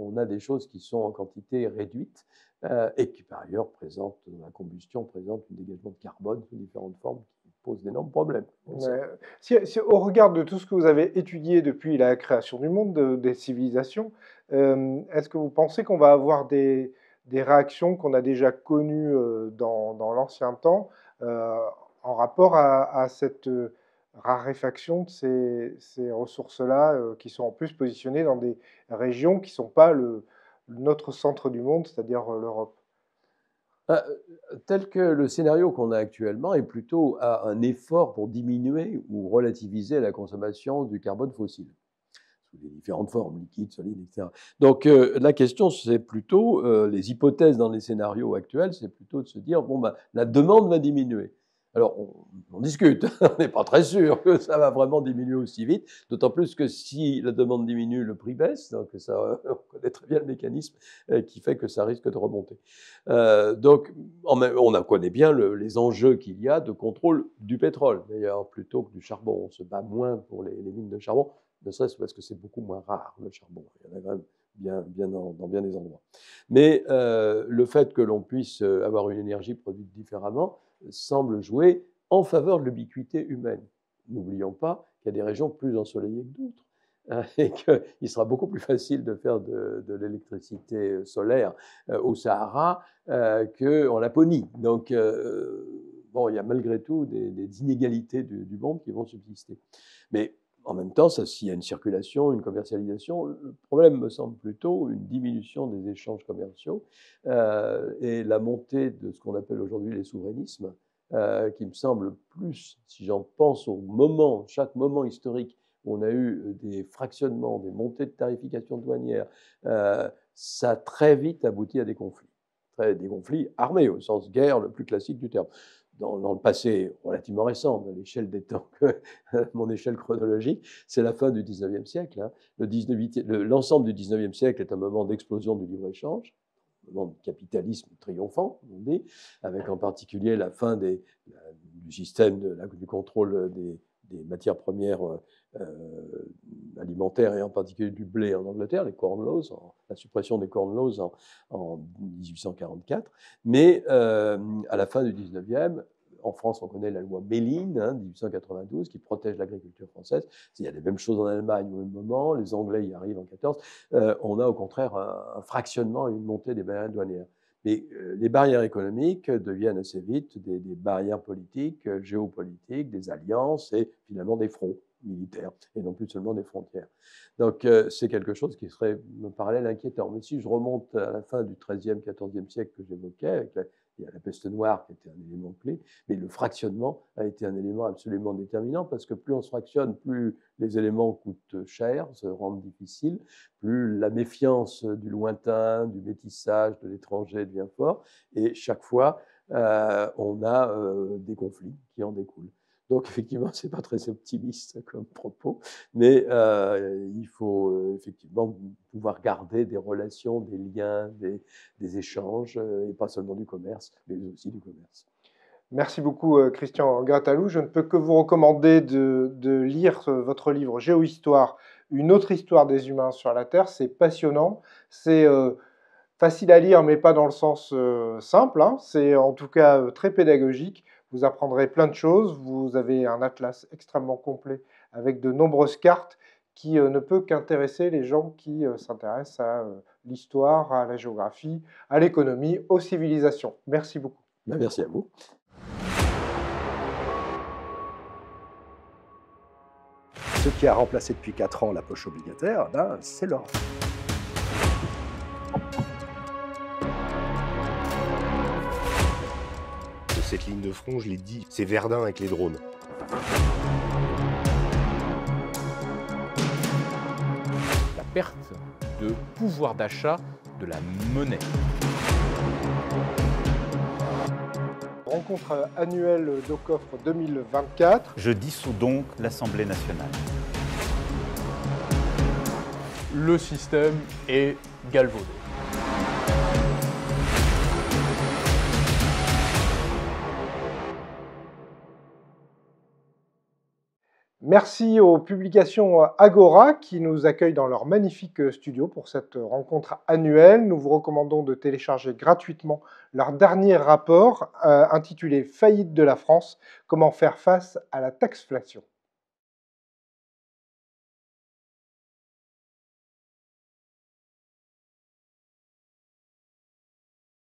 on a des choses qui sont en quantité réduite euh, et qui, par ailleurs, présentent, la combustion présente un dégagement de carbone sous différentes formes qui posent d'énormes problèmes. au regard de tout ce que vous avez étudié depuis la création du monde, des civilisations, euh, est-ce que vous pensez qu'on va avoir des, réactions qu'on a déjà connues euh, dans, l'ancien temps en rapport à cette raréfaction de ces, ressources-là, euh, qui sont en plus positionnées dans des régions qui ne sont pas notre centre du monde, c'est-à-dire euh, l'Europe bah, euh, Tel que le scénario qu'on a actuellement est plutôt à un effort pour diminuer ou relativiser la consommation du carbone fossile sous les différentes formes, liquides, solides, etc. Donc la question, c'est plutôt, les hypothèses dans les scénarios actuels, c'est plutôt de se dire, bon, bah, la demande va diminuer. Alors, on, discute, *laughs* on n'est pas très sûr que ça va vraiment diminuer aussi vite, d'autant plus que si la demande diminue, le prix baisse, donc ça, *laughs* on connaît très bien le mécanisme euh, qui fait que ça risque de remonter. Euh, donc, on connaît bien les enjeux qu'il y a de contrôle du pétrole, d'ailleurs, plutôt que du charbon. On se bat moins pour les, les mines de charbon, ne serait-ce parce que c'est beaucoup moins rare, le charbon. Il y en a quand même bien, dans, bien des endroits. Mais euh, le fait que l'on puisse euh, avoir une énergie produite différemment semble jouer en faveur de l'ubiquité humaine. N'oublions pas qu'il y a des régions plus ensoleillées que d'autres hein, et qu'il sera beaucoup plus facile de faire de, l'électricité solaire euh, au Sahara que qu'en Laponie. Donc, bon, il y a malgré tout des, inégalités du, du, monde qui vont subsister. Mais en même temps, s'il y a une circulation, une commercialisation, le problème me semble plutôt une diminution des échanges commerciaux euh, et la montée de ce qu'on appelle aujourd'hui les souverainismes, euh, qui me semble plus, si j'en pense au moment, chaque moment historique où on a eu des fractionnements, des montées de tarification douanière, euh, ça a très vite abouti à des conflits, des conflits armés au sens guerre le plus classique du terme dans, le passé relativement récent, à l'échelle des temps, que, *laughs* mon échelle chronologique, c'est la fin du 19e siècle. Hein. L'ensemble du 19e siècle est un moment d'explosion du libre-échange, un moment de capitalisme triomphant, on dit, avec en particulier la fin du système du contrôle des, matières premières. Euh, alimentaires euh, alimentaire et en particulier du blé en Angleterre, les corn laws, la suppression des corn laws en, 1844. Mais euh, à la fin du 19e, en France, on connaît la loi Méline, 1892, hein, qui protège l'agriculture française. Il y a les mêmes choses en Allemagne au même moment, les Anglais y arrivent en 14. Euh, on a au contraire un, fractionnement et une montée des barrières douanières. Mais les barrières économiques deviennent assez vite des barrières politiques, géopolitiques, des alliances et finalement des fronts militaires et non plus seulement des frontières. Donc euh, c'est quelque chose qui serait me parallèle inquiétant. Mais si je remonte à la fin du XIIIe, XIVe siècle que j'évoquais, il y a la peste noire qui était un élément clé, mais le fractionnement a été un élément absolument déterminant parce que plus on se fractionne, plus les éléments coûtent cher, se rendent difficiles, plus la méfiance du lointain, du métissage, de l'étranger devient fort, et chaque fois, euh, on a euh, des conflits qui en découlent. Donc effectivement, *laughs* c'est pas très optimiste comme propos, mais euh, il faut euh, effectivement pouvoir garder des relations, des liens, des, échanges, euh, et pas seulement du commerce, mais aussi du commerce. Merci beaucoup Christian Grattalou. Je ne peux que vous recommander de, lire votre livre Géohistoire, une autre histoire des humains sur la Terre. C'est passionnant, c'est facile à lire mais pas dans le sens simple. Hein. C'est en tout cas très pédagogique vous apprendrez plein de choses. Vous avez un atlas extrêmement complet avec de nombreuses cartes qui euh, ne peut qu'intéresser les gens qui euh, s'intéressent à euh, l'histoire, à la géographie, à l'économie, aux civilisations. Merci beaucoup. Ben, merci à vous. Ce qui a remplacé depuis 4 ans la poche obligataire, ben, c'est l'or. cette ligne de front, je l'ai dit, c'est Verdun avec les drones. La perte de pouvoir d'achat de la monnaie. Rencontre annuelle coffre 2024. Je dissous donc l'Assemblée nationale. Le système est galvaudé. Merci aux publications Agora qui nous accueillent dans leur magnifique studio pour cette rencontre annuelle. Nous vous recommandons de télécharger gratuitement leur dernier rapport euh, intitulé Faillite de la France, comment faire face à la taxflation.